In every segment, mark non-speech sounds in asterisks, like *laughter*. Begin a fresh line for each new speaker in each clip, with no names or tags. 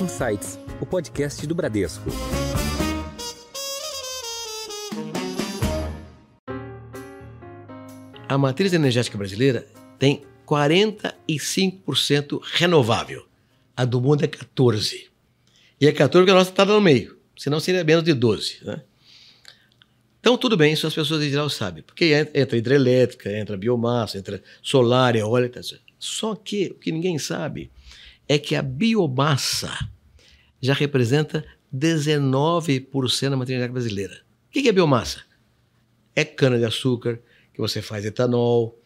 Insights, o podcast do Bradesco. A matriz energética brasileira tem 45% renovável. A do mundo é 14%. E é 14% que a nossa está no meio, senão seria menos de 12%. Né? Então, tudo bem, isso as pessoas em geral sabem, porque entra hidrelétrica, entra biomassa, entra solar, eólica. Só que o que ninguém sabe é que a biomassa já representa 19% da maternidade brasileira. O que é biomassa? É cana-de-açúcar, que você faz etanol,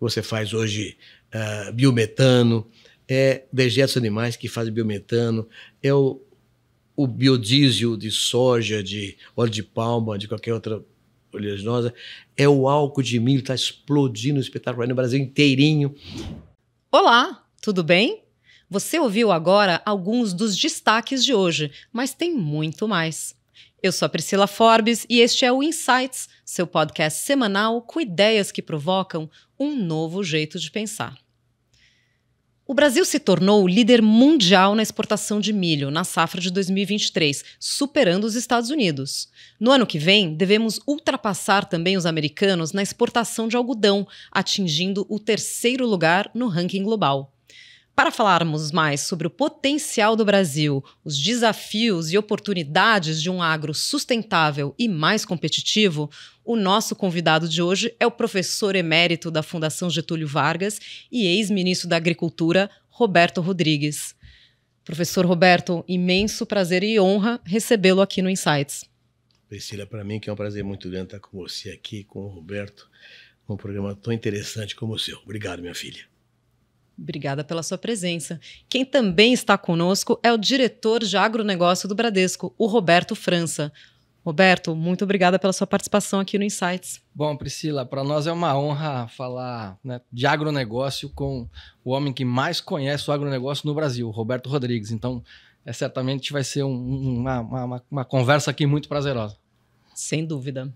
você faz hoje uh, biometano, é dejetos animais que fazem biometano, é o, o biodiesel de soja, de óleo de palma, de qualquer outra oleaginosa, é o álcool de milho, está explodindo espetacular no Brasil inteirinho.
Olá, tudo bem? Você ouviu agora alguns dos destaques de hoje, mas tem muito mais. Eu sou a Priscila Forbes e este é o Insights, seu podcast semanal com ideias que provocam um novo jeito de pensar. O Brasil se tornou líder mundial na exportação de milho na safra de 2023, superando os Estados Unidos. No ano que vem, devemos ultrapassar também os americanos na exportação de algodão, atingindo o terceiro lugar no ranking global. Para falarmos mais sobre o potencial do Brasil, os desafios e oportunidades de um agro sustentável e mais competitivo, o nosso convidado de hoje é o professor emérito da Fundação Getúlio Vargas e ex-ministro da Agricultura, Roberto Rodrigues. Professor Roberto, imenso prazer e honra recebê-lo aqui no Insights.
Priscila, para mim que é um prazer muito grande estar com você aqui, com o Roberto, num programa tão interessante como o seu. Obrigado, minha filha.
Obrigada pela sua presença. Quem também está conosco é o diretor de agronegócio do Bradesco, o Roberto França. Roberto, muito obrigada pela sua participação aqui no Insights.
Bom, Priscila, para nós é uma honra falar né, de agronegócio com o homem que mais conhece o agronegócio no Brasil, Roberto Rodrigues. Então, é, certamente vai ser um, uma, uma, uma conversa aqui muito prazerosa.
Sem dúvida.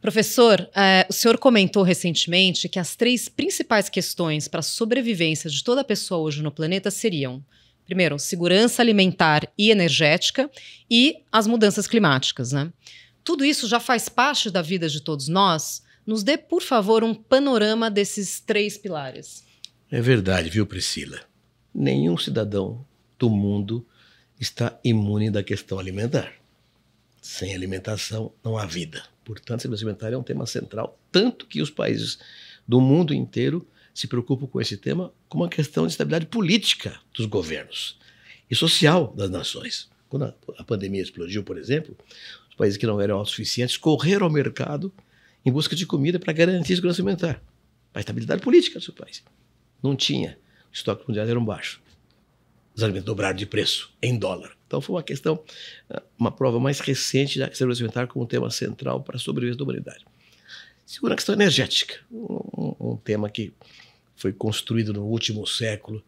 Professor, eh, o senhor comentou recentemente que as três principais questões para a sobrevivência de toda pessoa hoje no planeta seriam, primeiro, segurança alimentar e energética e as mudanças climáticas, né? Tudo isso já faz parte da vida de todos nós. Nos dê, por favor, um panorama desses três pilares.
É verdade, viu, Priscila? Nenhum cidadão do mundo está imune da questão alimentar. Sem alimentação não há vida. Portanto, segurança alimentar é um tema central, tanto que os países do mundo inteiro se preocupam com esse tema como uma questão de estabilidade política dos governos e social das nações. Quando a pandemia explodiu, por exemplo, os países que não eram autossuficientes correram ao mercado em busca de comida para garantir segurança alimentar, para a estabilidade política do seu país. Não tinha. Os estoques mundiais eram baixos. Os alimentos dobraram de preço em dólar. Então foi uma questão, ah, uma prova mais recente da segurança alimentar como tema central para a sobrevivência da humanidade. Segunda questão energética, um, um tema que foi construído no último século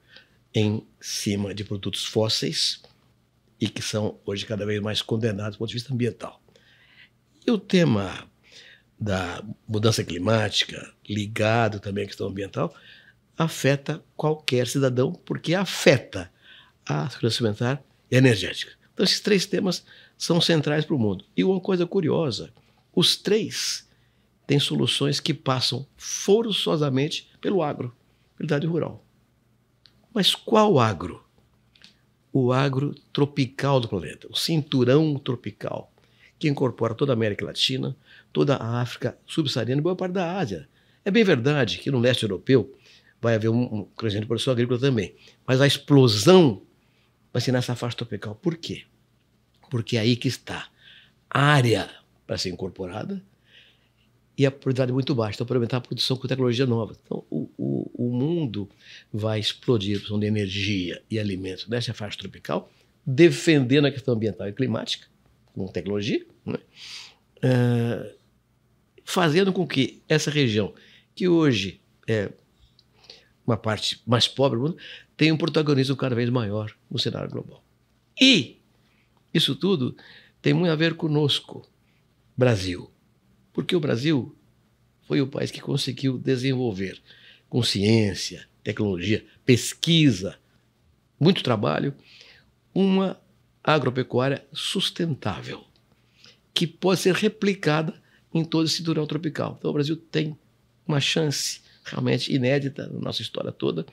em cima de produtos fósseis e que são hoje cada vez mais condenados do ponto de vista ambiental. E o tema da mudança climática, ligado também à questão ambiental, afeta qualquer cidadão, porque afeta a segurança alimentar energética. Então, esses três temas são centrais para o mundo. E uma coisa curiosa: os três têm soluções que passam forçosamente pelo agro, realidade rural. Mas qual agro? O agro tropical do planeta, o cinturão tropical, que incorpora toda a América Latina, toda a África subsaariana e boa parte da Ásia. É bem verdade que no leste europeu vai haver um, crescimento crescente de produção agrícola também, mas a explosão mas nessa faixa tropical. Por quê? Porque é aí que está a área para ser incorporada e a produtividade é muito baixa. Então, para aumentar a produção com tecnologia nova. Então, o, o, o mundo vai explodir a produção de energia e alimentos nessa né? faixa tropical, defendendo a questão ambiental e climática com tecnologia, né? uh, fazendo com que essa região, que hoje é uma parte mais pobre do mundo, tem um protagonismo cada vez maior no cenário global. E isso tudo tem muito a ver conosco, Brasil. Porque o Brasil foi o país que conseguiu desenvolver com ciência, tecnologia, pesquisa, muito trabalho, uma agropecuária sustentável, que pode ser replicada em todo esse durão tropical. Então o Brasil tem uma chance realmente inédita na nossa história toda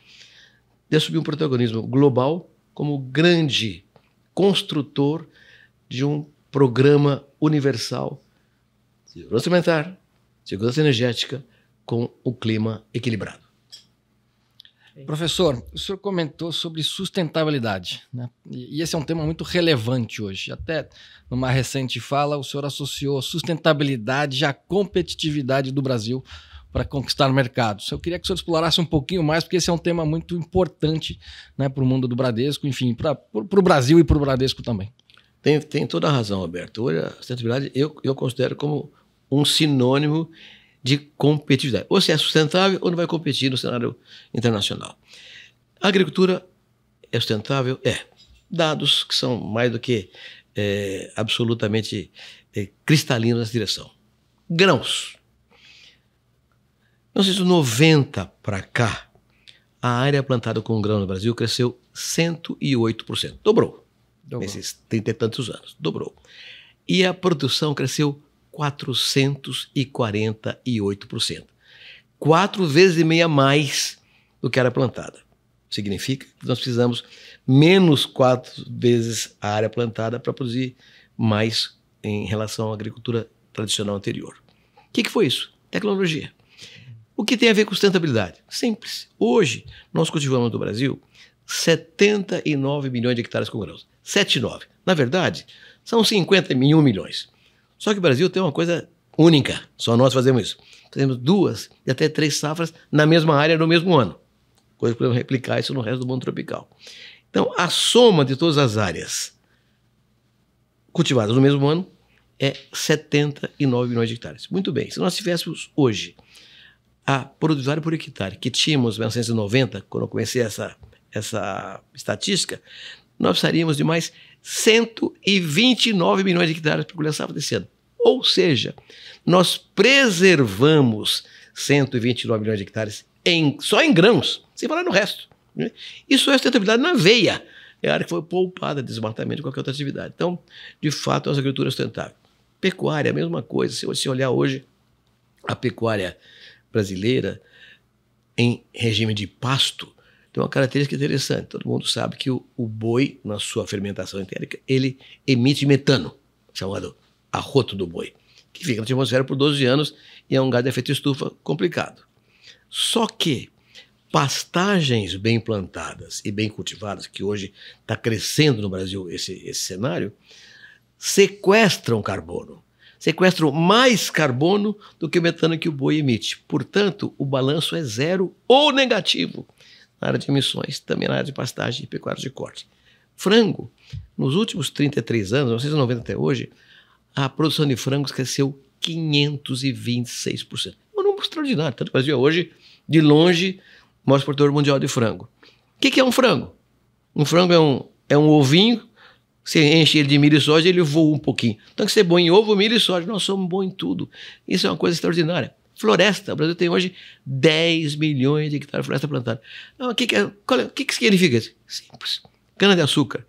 de assumir um protagonismo global como grande construtor de um programa universal de segurança alimentar, segurança energética com o clima
equilibrado. Professor, o senhor comentou sobre sustentabilidade, né? e esse é um tema muito relevante hoje. Até numa recente fala, o senhor associou a sustentabilidade à competitividade do Brasil para conquistar mercados. Eu queria que o senhor explorasse um pouquinho mais, porque esse é um tema muito importante né, para o mundo do Bradesco, enfim, para o Brasil e para o Bradesco também. Tem, tem toda a razão, Alberto. Hoje, a sustentabilidade
eu, eu considero como um sinônimo de competitividade. Ou se é sustentável ou não vai competir no cenário internacional. A agricultura é sustentável? É. Dados que são mais do que é, absolutamente é, cristalinos nessa direção. Grãos. Nos anos para cá, a área plantada com grão no Brasil cresceu 108%. Dobrou. Dobrou. Nesses 30 e tantos anos. Dobrou. E a produção cresceu 448%. Quatro vezes e meia mais do que era plantada. Significa que nós precisamos menos quatro vezes a área plantada para produzir mais em relação à agricultura tradicional anterior. O que, que foi isso? Tecnologia. O que tem a ver com sustentabilidade? Simples. Hoje, nós cultivamos no Brasil 79 milhões de hectares com grãos. 79. Na verdade, são 51 milhões. Só que o Brasil tem uma coisa única. Só nós fazemos isso. Fazemos duas e até três safras na mesma área no mesmo ano. Coisa que podemos replicar isso no resto do mundo tropical. Então, a soma de todas as áreas cultivadas no mesmo ano é 79 milhões de hectares. Muito bem. Se nós tivéssemos hoje a ah, produtividade por hectare, que tínhamos em 1990, quando eu comecei essa, essa estatística, nós precisaríamos de mais 129 milhões de hectares para colher safra desse ano. Ou seja, nós preservamos 129 milhões de hectares em, só em grãos, sem falar no resto. Isso é né? sustentabilidade na veia. É a área que foi poupada de desmatamento de qualquer outra atividade. Então, de fato, a agricultura agricultura é sustentável. Pecuária, a mesma coisa. Se você olhar hoje a pecuária brasileira em regime de pasto tem uma característica interessante. Todo mundo sabe que o, o boi, na sua fermentação entérica, ele emite metano, chamado arroto do boi, que fica na atmosfera por 12 anos e é um gado de efeito estufa complicado. Só que pastagens bem plantadas e bem cultivadas, que hoje está crescendo no Brasil esse, esse cenário, sequestram carbono sequestram mais carbono do que o metano que o boi emite. Portanto, o balanço é zero ou negativo na área de emissões, também na área de pastagem e pecuária de corte. Frango, nos últimos 33 anos, 1990 é até hoje, a produção de frangos cresceu 526%. Um número extraordinário. Tanto que o Brasil é hoje, de longe, o maior exportador mundial de frango. O que, que é um frango? Um frango é um, é um ovinho você enche ele de milho e soja, ele voa um pouquinho. Então, que ser bom em ovo, milho e soja. Nós somos bons em tudo. Isso é uma coisa extraordinária. Floresta. O Brasil tem hoje 10 milhões de hectares de floresta plantada. Então, o que, que, é, qual é, o que, que significa isso? Simples. Cana-de-açúcar,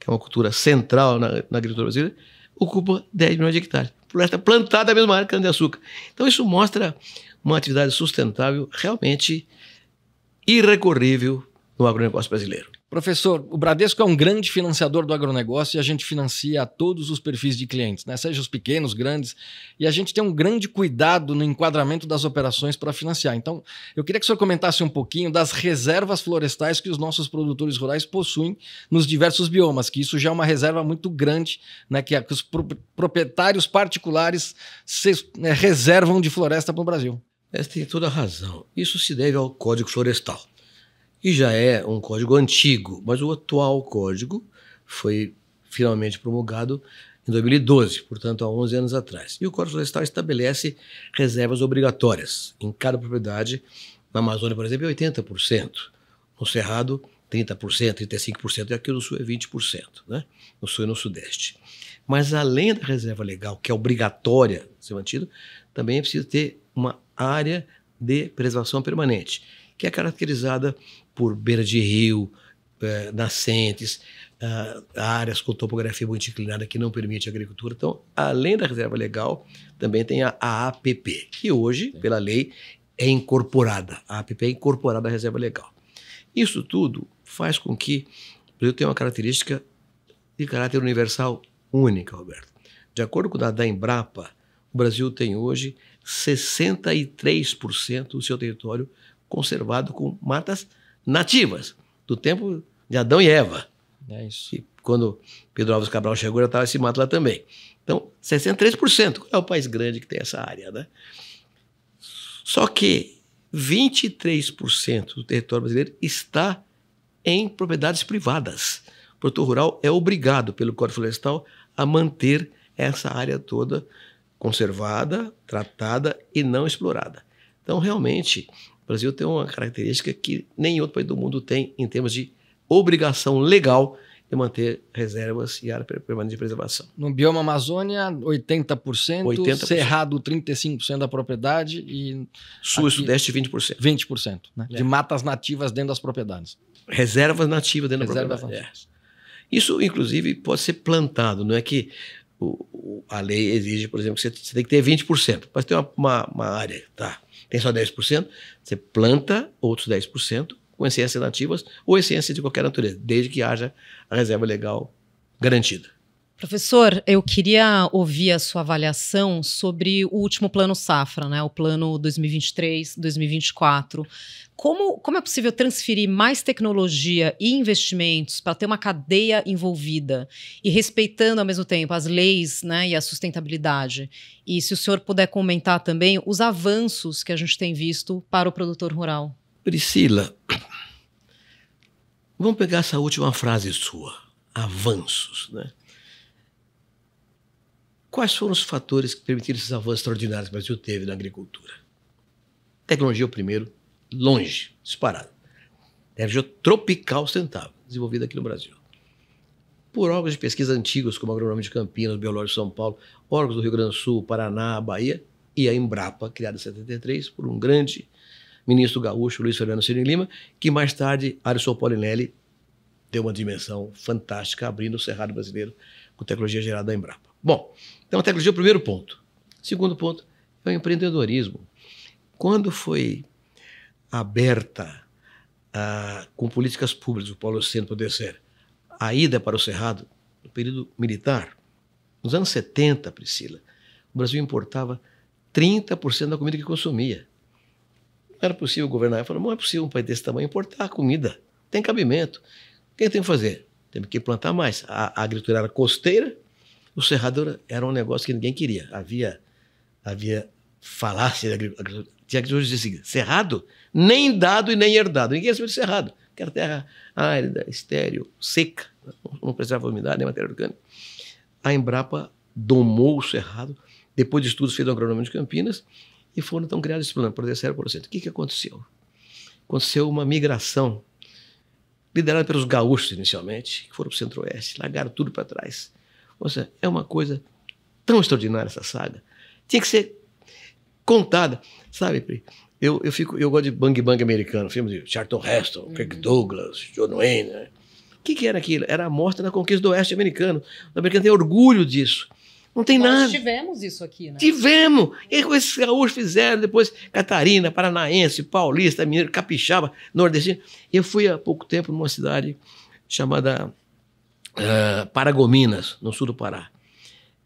que é uma cultura central na, na agricultura brasileira, ocupa 10 milhões de hectares. Floresta plantada, a mesma área, que cana-de-açúcar. Então, isso mostra uma atividade sustentável realmente irrecorrível no agronegócio brasileiro.
Professor, o Bradesco é um grande financiador do agronegócio e a gente financia todos os perfis de clientes, né? seja os pequenos, grandes, e a gente tem um grande cuidado no enquadramento das operações para financiar. Então, eu queria que o senhor comentasse um pouquinho das reservas florestais que os nossos produtores rurais possuem nos diversos biomas, que isso já é uma reserva muito grande, né? que, os proprietários particulares se, né, reservam de floresta para o Brasil.
Você tem toda a razão. Isso se deve ao Código Florestal. E já é um código antigo, mas o atual código foi finalmente promulgado em 2012, portanto, há 11 anos atrás. E o Código Florestal estabelece reservas obrigatórias em cada propriedade. Na Amazônia, por exemplo, é 80%. No Cerrado, 30%, 35%, e aqui no Sul é 20%, né? no Sul e no Sudeste. Mas além da reserva legal, que é obrigatória ser mantida, também é preciso ter uma área de preservação permanente, que é caracterizada por beira de rio, é, nascentes, ah, áreas com topografia muito inclinada que não permite agricultura. Então, além da reserva legal, também tem a APP, que hoje, pela lei, é incorporada. A APP é incorporada à reserva legal. Isso tudo faz com que o Brasil tenha uma característica de caráter universal única, Roberto. De acordo com o dado da Embrapa, o Brasil tem hoje 63% do seu território conservado com matas nativas, do tempo de Adão e Eva. É isso. E quando Pedro Alves Cabral chegou, já estava esse mato lá também. Então, 63%. Qual é o país grande que tem essa área, né? Só que 23% do território brasileiro está em propriedades privadas. O produtor rural é obrigado pelo Código Florestal a manter essa área toda conservada, tratada e não explorada. Então, realmente, Brasil tem uma característica que nenhum outro país do mundo tem em termos de obrigação legal de manter reservas e área permanente de preservação.
No bioma Amazônia, 80%, 80%. Cerrado, 35% da propriedade e... Sul e Sudeste, 20%. 20%, né? É. De matas nativas dentro das propriedades. Reservas nativas dentro Reservas da propriedade.
É. Isso, inclusive, pode ser plantado, não é que o, o, a lei exige, por exemplo, que você, você tem que ter 20%. Mas tem uma, uma, uma, área, tá? Tem só 10%, você planta outros 10% com essências nativas ou essências de qualquer natureza, desde que haja a reserva legal garantida.
Professor, eu queria ouvir a sua avaliação sobre o último plano safra, né? O plano 2023-2024. Como, como é possível transferir mais tecnologia e investimentos para ter uma cadeia envolvida e respeitando ao mesmo tempo as leis né, e a sustentabilidade? E se o senhor puder comentar também os avanços que a gente tem visto para o produtor rural.
Priscila, vamos pegar essa última frase sua, avanços, né? Quais foram os fatores que permitiram esses avanços extraordinários que o Brasil teve na agricultura? Tecnologia, o primeiro, longe, disparado. Tecnologia tropical sustentável, desenvolvida aqui no Brasil. Por órgãos de pesquisa antigos, como a Agronômica de Campinas, Biológico de São Paulo, órgãos do Rio Grande do Sul, Paraná, Bahia, e a Embrapa, criada em 73 por um grande ministro gaúcho, Luiz Fernando Cirino Lima, que mais tarde, Arisson Polinelli, deu uma dimensão fantástica, abrindo o Cerrado Brasileiro com tecnologia gerada da Embrapa. Bom, então, a tecnologia é o primeiro ponto. Segundo ponto é o empreendedorismo. Quando foi aberta ah, com políticas públicas, o Paulo Centro poder ser, a ida para o Cerrado, no período militar, nos anos 70, Priscila, o Brasil importava 30% da comida que consumia. Não era possível governar Eu falou, não é possível um país desse tamanho importar comida, tem cabimento. O que tem que fazer? tem que plantar mais. A, a agricultura era costeira, o cerrado era um negócio que ninguém queria. Havia, havia falácia agricultura. Tinha que dizer cerrado, nem dado e nem herdado. Ninguém sabia de cerrado, que era terra árida, estéreo, seca, não precisava umidade nem matéria orgânica. A Embrapa domou o cerrado, depois de estudos feitos no agronômico de Campinas, e foram então criados esse plano por 0%. O que, que aconteceu? Aconteceu uma migração liderada pelos gaúchos inicialmente, que foram para o centro-oeste, largaram tudo para trás Seja, é uma coisa tão extraordinária essa saga. Tinha que ser contada, sabe, Pri? Eu, eu, fico, eu gosto de bang bang americano, filmes de Charlton Heston, uhum. Kirk Douglas, John Wayne. Né? O que, que era aquilo? Era a morte na conquista do oeste americano. O americano tem orgulho disso.
Não tem Nós nada. Nós tivemos isso aqui, né? Tivemos!
E com esses gaúchos fizeram, depois Catarina, Paranaense, Paulista, Mineiro, Capixaba, Nordestino. Eu fui há pouco tempo numa cidade chamada eh, Paragominas, no sul do Pará.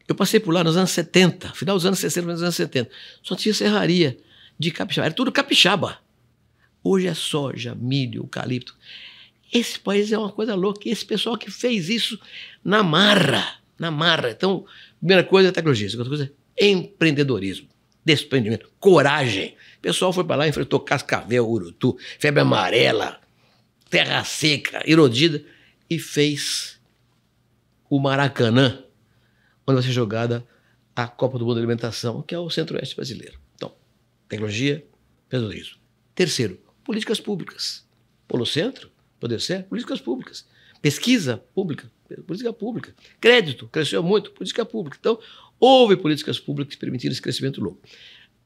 Eu passei por lá nos anos 70, final dos anos 60, dos anos 70. Só tinha serraria de capixaba. Era tudo capixaba. Hoje é soja, milho, eucalipto. Esse país é uma coisa louca. Esse pessoal que fez isso na marra, na marra. Então, primeira coisa é tecnologia, segunda coisa é empreendedorismo, desprendimento, coragem. O pessoal foi para lá, enfrentou cascavel, urutu, febre amarela, terra seca, erodida e fez o Maracanã, onde vai ser jogada a Copa do Mundo de Alimentação, que é o Centro-Oeste brasileiro. Então, tecnologia, fazendo Terceiro, políticas públicas. Polo Centro, Poder Ser, políticas públicas. Pesquisa pública, política pública. Crédito, cresceu muito, política pública. Então, houve políticas públicas que permitiram esse crescimento louco.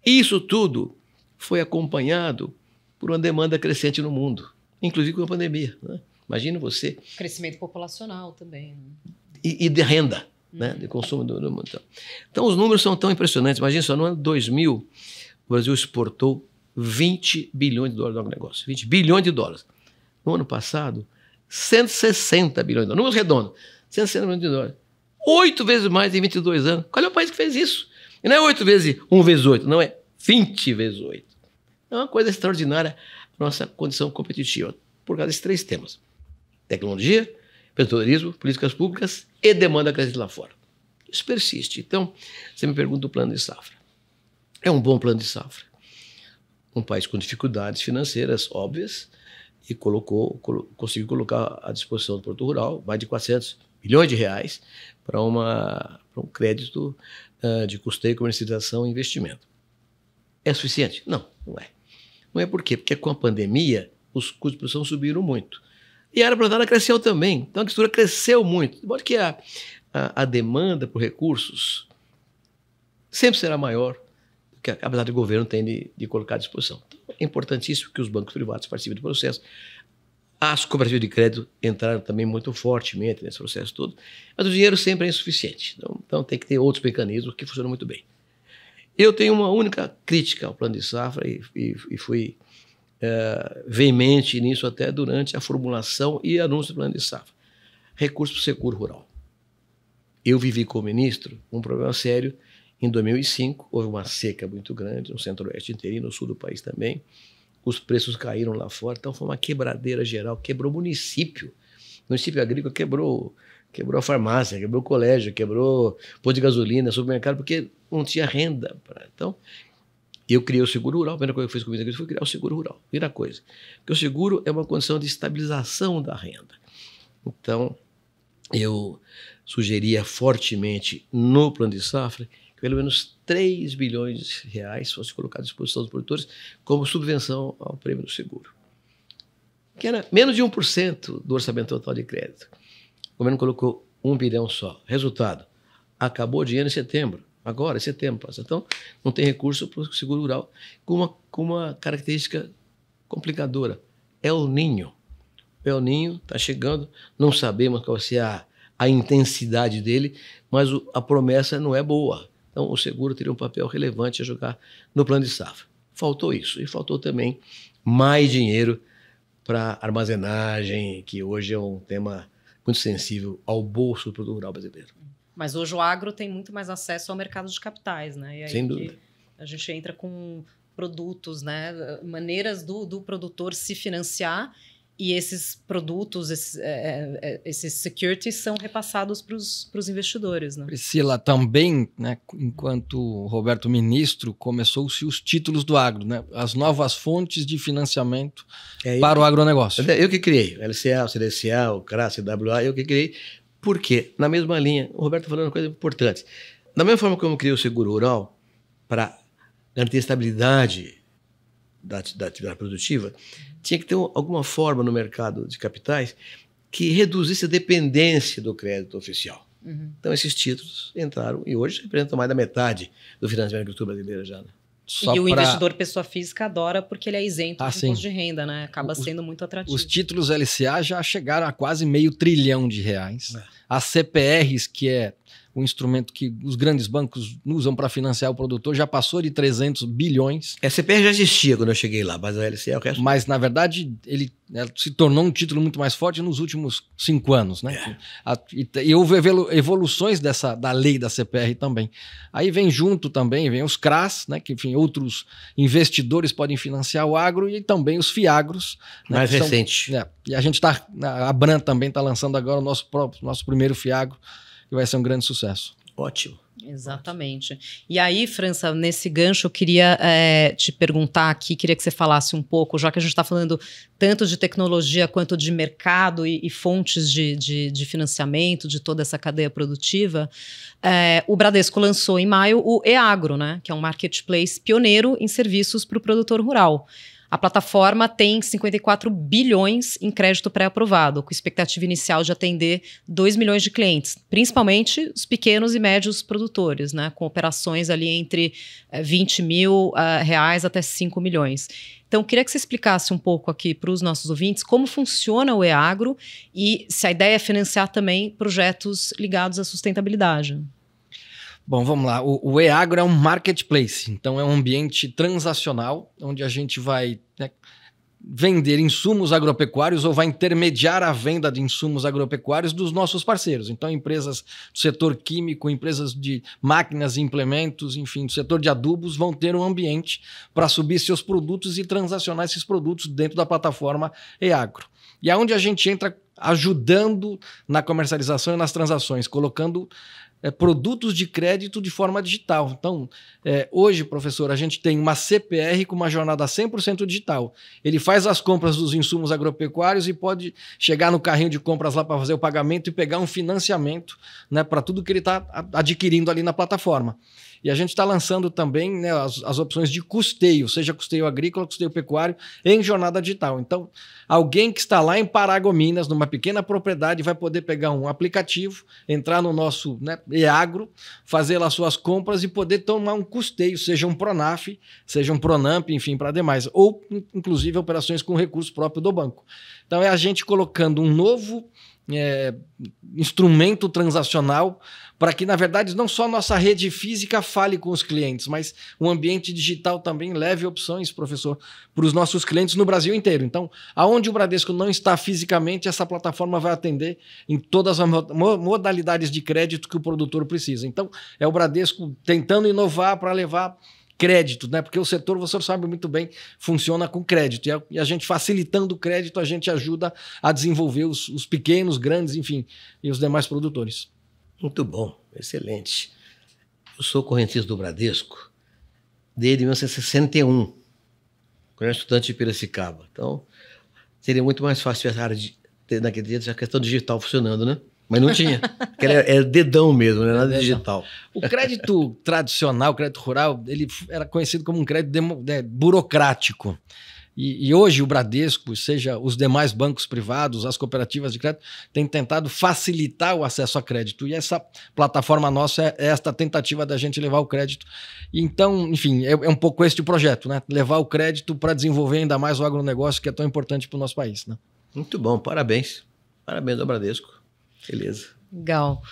Isso tudo foi acompanhado por uma demanda crescente no mundo, inclusive com a pandemia. Né? Imagina você.
Crescimento populacional também. Né?
e, e de renda, uhum. né? de uhum. consumo do, do mundo. Então, então. os números são tão impressionantes. Imagina só, no ano 2000, o Brasil exportou 20 bilhões de dólares do negócio, 20 bilhões de dólares. No ano passado, 160 bilhões de dólares, números redondos, 160 bilhões de dólares. Oito vezes mais em 22 anos. Qual é o país que fez isso? E não é oito vezes um vezes oito, não é 20 vezes oito. É uma coisa extraordinária a nossa condição competitiva, por causa desses três temas. Tecnologia, empreendedorismo, políticas públicas e demanda crescente lá fora. Isso persiste. Então, você me pergunta o plano de safra. É um bom plano de safra. Um país com dificuldades financeiras óbvias e colocou, conseguiu colocar à disposição do Porto Rural mais de 400 milhões de reais para um crédito uh, de custeio, comercialização e investimento. É suficiente? Não, não é. Não é por quê? Porque com a pandemia os custos de produção subiram muito. E a área plantada cresceu também. Então a agricultura cresceu muito. De modo que a, a, a demanda por recursos sempre será maior do que a capacidade do governo tem de, de colocar à disposição. Então, é importantíssimo que os bancos privados participem do processo. As cooperativas de crédito entraram também muito fortemente nesse processo todo, mas o dinheiro sempre é insuficiente. Então, então tem que ter outros mecanismos que funcionam muito bem. Eu tenho uma única crítica ao plano de safra e, e, e fui é, veemente nisso até durante a formulação e anúncio do plano de safra. Recurso para o Securo Rural. Eu vivi como ministro um problema sério. Em 2005, houve uma seca muito grande no centro-oeste inteiro e no sul do país também. Os preços caíram lá fora, então foi uma quebradeira geral, quebrou o município. O município agrícola quebrou quebrou a farmácia, quebrou o colégio, quebrou posto de gasolina, supermercado, porque não tinha renda. Pra... Né? Então, eu criei o seguro rural, a primeira coisa que eu fiz com isso foi criar o seguro rural. Primeira coisa. Porque o seguro é uma condição de estabilização da renda. Então, eu sugeria fortemente no plano de safra que pelo menos 3 bilhões de reais fossem colocados à disposição dos produtores como subvenção ao prêmio do seguro, que era menos de 1% do orçamento total de crédito. O governo colocou 1 bilhão só. Resultado, acabou o dinheiro em setembro agora, esse é tempo, Então, não tem recurso para o seguro rural, com uma, com uma característica complicadora. É o ninho. É o ninho, está chegando, não sabemos qual será a, a intensidade dele, mas o, a promessa não é boa. Então, o seguro teria um papel relevante a jogar no plano de safra. Faltou isso. E faltou também mais dinheiro para armazenagem, que hoje é um tema muito sensível ao bolso do produtor rural brasileiro.
Mas hoje o agro tem muito mais acesso ao mercado de capitais, né? Sem dúvida. A gente entra com produtos, né? Maneiras do, do produtor se financiar e esses produtos, esses, é, é, é esses securities são repassados para os investidores. Né?
Priscila, também, né, enquanto Roberto Ministro, começou-se os títulos do agro, né, as novas fontes de financiamento é para eu, o agronegócio.
Eu que criei, LCA, CDCA, o CRAS, CWA, eu que criei, por quê? Na mesma linha, o Roberto está falando uma coisa importante. Da mesma forma como eu criei o seguro rural para garantir a estabilidade da, da atividade produtiva, tinha que ter alguma forma no mercado de capitais que reduzisse a dependência do crédito oficial. Uhum. Então, esses títulos entraram e hoje representam mais da metade
do financiamento da agricultura brasileira já. Né? Só e o pra... investidor
pessoa física adora porque ele é isento ah, de imposto de renda, né? Acaba os, sendo muito atrativo.
Os títulos LCA já chegaram a quase meio trilhão de reais. É. As CPRs, que é um instrumento que os grandes bancos usam para financiar o produtor, já passou de 300 bilhões. A é, CPR já existia quando eu cheguei lá, mas a LCA é o resto. Mas, na verdade, ele né, se tornou um título muito mais forte nos últimos cinco anos. Né? É. A, e, e, houve evoluções dessa, da lei da CPR também. Aí vem junto também, vem os CRAS, né? que enfim, outros investidores podem financiar o agro e também os FIAGROS. Né? Mais recente. São, né? E a gente está, a Abram também está lançando agora o nosso, próprio, nosso primeiro FIAGRO e vai ser um grande sucesso. Ótimo.
Exatamente. E aí, França, nesse gancho, eu queria é, te perguntar aqui, queria que você falasse um pouco, já que a gente está falando tanto de tecnologia quanto de mercado e, e fontes de, de, de, financiamento, de toda essa cadeia produtiva, é, o Bradesco lançou em maio o eAgro, né, que é um marketplace pioneiro em serviços para o produtor rural. A plataforma tem 54 bilhões em crédito pré-aprovado, com expectativa inicial de atender 2 milhões de clientes, principalmente os pequenos e médios produtores, né, com operações ali entre 20 eh, mil uh, reais até 5 milhões. Então, queria que você explicasse um pouco aqui para os nossos ouvintes como funciona o Eagro e se a ideia é financiar também projetos ligados à sustentabilidade.
Bom, vamos lá. O, o eAgro é um marketplace, então é um ambiente transacional onde a gente vai né, vender insumos agropecuários ou vai intermediar a venda de insumos agropecuários dos nossos parceiros. Então, empresas do setor químico, empresas de máquinas e implementos, enfim, do setor de adubos, vão ter um ambiente para subir seus produtos e transacionar esses produtos dentro da plataforma eAgro. E é onde a gente entra ajudando na comercialização e nas transações, colocando é, produtos de crédito de forma digital. Então, é, hoje, professor, a gente tem uma CPR com uma jornada 100% digital. Ele faz as compras dos insumos agropecuários e pode chegar no carrinho de compras lá para fazer o pagamento e pegar um financiamento né, para tudo que ele está adquirindo ali na plataforma. E a gente está lançando também né, as, as, opções de custeio, seja custeio agrícola, custeio pecuário, em jornada digital. Então, alguém que está lá em Paragominas, numa pequena propriedade, vai poder pegar um aplicativo, entrar no nosso né, Eagro, fazer lá suas compras e poder tomar um custeio, seja um Pronaf, seja um Pronamp, enfim, para demais. Ou, inclusive, operações com recurso próprio do banco. Então, é a gente colocando um novo é, instrumento transacional para que, na verdade, não só a nossa rede física fale com os clientes, mas o ambiente digital também leve opções, professor, para os nossos clientes no Brasil inteiro. Então, aonde o Bradesco não está fisicamente, essa plataforma vai atender em todas as modalidades de crédito que o produtor precisa. Então, é o Bradesco tentando inovar para levar crédito, né? Porque o setor, você sabe muito bem, funciona com crédito. E a, e a gente facilitando o crédito, a gente ajuda a desenvolver os, os pequenos, grandes, enfim, e os demais produtores. Muito bom, excelente.
Eu sou correntista do Bradesco desde 1961, quando era estudante de Piracicaba. Então, seria muito mais fácil essa área de, ter naquele dia a questão digital funcionando, né? Mas não tinha. Porque era, era dedão mesmo, não né? era nada é digital.
O crédito tradicional, o crédito rural, ele era conhecido como um crédito demo, né, burocrático. E, e, hoje o Bradesco, seja os demais bancos privados, as cooperativas de crédito, têm tentado facilitar o acesso a crédito. E essa plataforma nossa é esta tentativa da gente levar o crédito. Então, enfim, é, é um pouco este o projeto, né? Levar o crédito para desenvolver ainda mais o agronegócio que é tão importante para o nosso país. Né? Muito bom, parabéns. Parabéns ao Bradesco. Beleza.
Legal.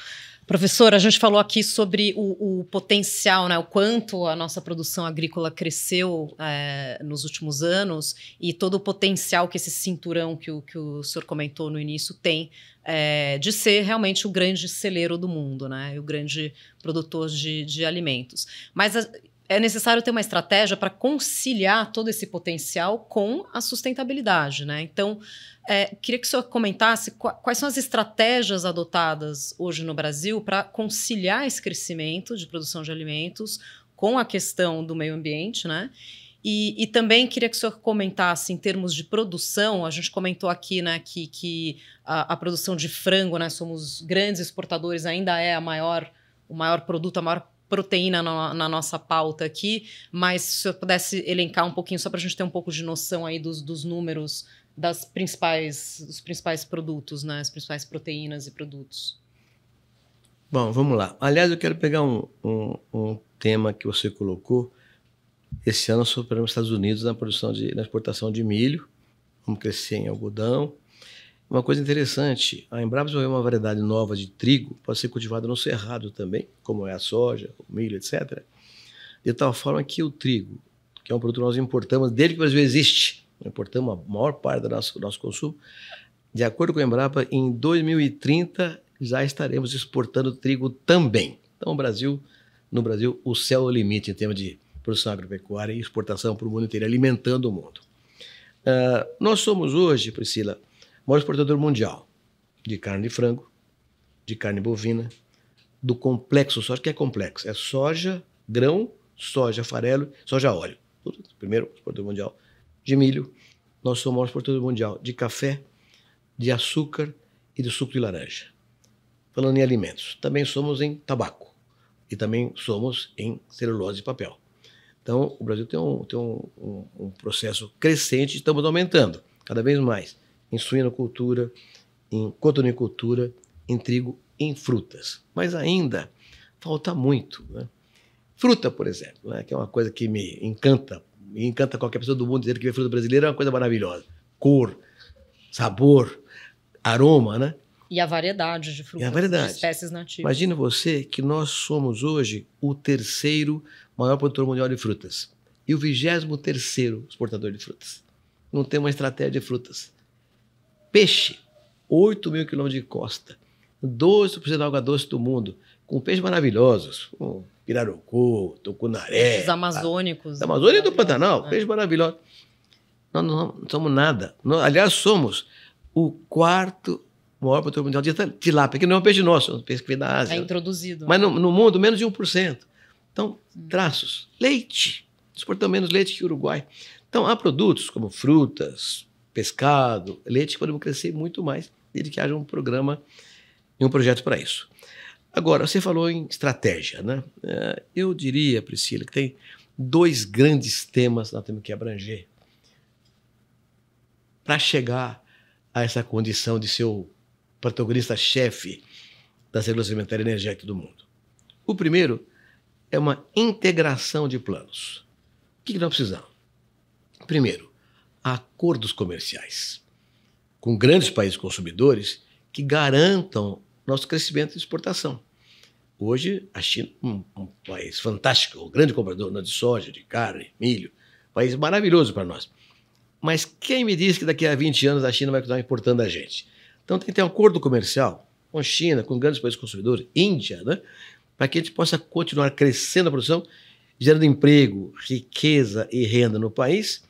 Professor, a gente falou aqui sobre o, o, potencial, né, o quanto a nossa produção agrícola cresceu é, nos últimos anos e todo o potencial que esse cinturão que o, que o senhor comentou no início tem é, de ser realmente o grande celeiro do mundo, né, o grande produtor de, de alimentos. Mas a, é necessário ter uma estratégia para conciliar todo esse potencial com a sustentabilidade, né? Então, é, queria que o senhor comentasse quais são as estratégias adotadas hoje no Brasil para conciliar esse crescimento de produção de alimentos com a questão do meio ambiente, né? E, e, também queria que o senhor comentasse em termos de produção, a gente comentou aqui né, que, que a, a, produção de frango, né, somos grandes exportadores, ainda é a maior, o maior produto, a maior proteína na, na, nossa pauta aqui, mas se eu pudesse elencar um pouquinho, só para a gente ter um pouco de noção aí dos, dos números das principais, dos principais produtos, né? As principais proteínas e produtos.
Bom, vamos lá. Aliás, eu quero pegar um, um, um tema que você colocou. Esse ano superamos os Estados Unidos na produção de, na exportação de milho. Vamos crescer em algodão, uma coisa interessante, a Embrapa desenvolveu uma variedade nova de trigo para ser cultivada no cerrado também, como é a soja, o milho, etc. De tal forma que o trigo, que é um produto que nós importamos desde que o Brasil existe, importamos a maior parte do nosso, do nosso consumo, de acordo com a Embrapa, em 2030 já estaremos exportando trigo também. Então, o Brasil, no Brasil, o céu é o limite em termos de produção agropecuária e exportação para o mundo inteiro, alimentando o mundo. Uh, nós somos hoje, Priscila, maior exportador mundial de carne de frango, de carne bovina, do complexo soja, que é complexo, é soja, grão, soja, farelo, soja, óleo. Primeiro exportador mundial de milho, nós somos o maior exportador mundial de café, de açúcar e de suco de laranja. Falando em alimentos, também somos em tabaco e também somos em celulose e papel. Então, o Brasil tem um, tem um, um, um processo crescente, estamos aumentando cada vez mais em suinocultura, em cotonicultura, em trigo, em frutas. Mas ainda falta muito. Né? Fruta, por exemplo, né? que é uma coisa que me encanta, me encanta qualquer pessoa do mundo dizer que vê fruta brasileira é uma coisa maravilhosa. Cor, sabor, aroma, né?
E a variedade de frutas, variedade. de espécies nativas. Imagina
você que nós somos hoje o terceiro maior produtor mundial de frutas e o vigésimo terceiro exportador de frutas. Não tem uma estratégia de frutas peixe, 8 mil quilômetros de costa, 12% da água doce do mundo, com peixes maravilhosos, com pirarucu, tucunaré. Os amazônicos. A, Amazônia e do é. Pantanal, né? peixes maravilhosos. Nós não, não somos nada. Nós, aliás, somos o quarto maior produtor mundial de tilápia, que não é um peixe nosso, é um peixe que vem da Ásia. É
introduzido. Mas no,
no mundo, menos de 1%. Então, traços. Leite. Exportamos menos leite que o Uruguai. Então, há produtos como frutas, pescado, leite, podemos crescer muito mais desde que haja um programa e um projeto para isso. Agora, você falou em estratégia, né? É, eu diria, Priscila, que tem dois grandes temas que nós temos que abranger para chegar a essa condição de ser o protagonista-chefe da segurança alimentar e energética do mundo. O primeiro é uma integração de planos. O que nós precisamos? Primeiro, a acordos comerciais com grandes países consumidores que garantam nosso crescimento de exportação. Hoje, a China um, um país fantástico, um grande comprador né, de soja, de carne, milho, um país maravilhoso para nós. Mas quem me diz que daqui a 20 anos a China vai continuar importando a gente? Então tem que ter um acordo comercial com China, com grandes países consumidores, Índia, né? para que a gente possa continuar crescendo a produção, gerando emprego, riqueza e renda no país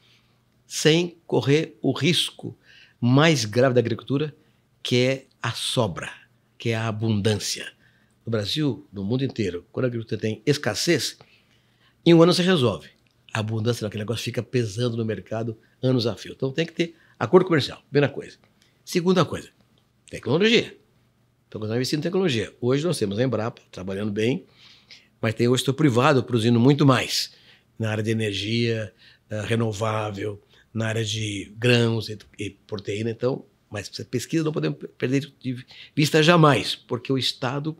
sem correr o risco mais grave da agricultura, que é a sobra, que é a abundância. No Brasil, no mundo inteiro, quando a agricultura tem escassez, em um ano se resolve. A abundância daquele negócio fica pesando no mercado anos a fio. Então tem que ter acordo comercial, primeira coisa. Segunda coisa, tecnologia. Então, nós investimos em tecnologia. Hoje nós temos a Embrapa trabalhando bem, mas tem o setor privado produzindo muito mais na área de energia uh, renovável, na área de grãos e, e proteína, então, mas pesquisa não podemos perder de vista jamais, porque o Estado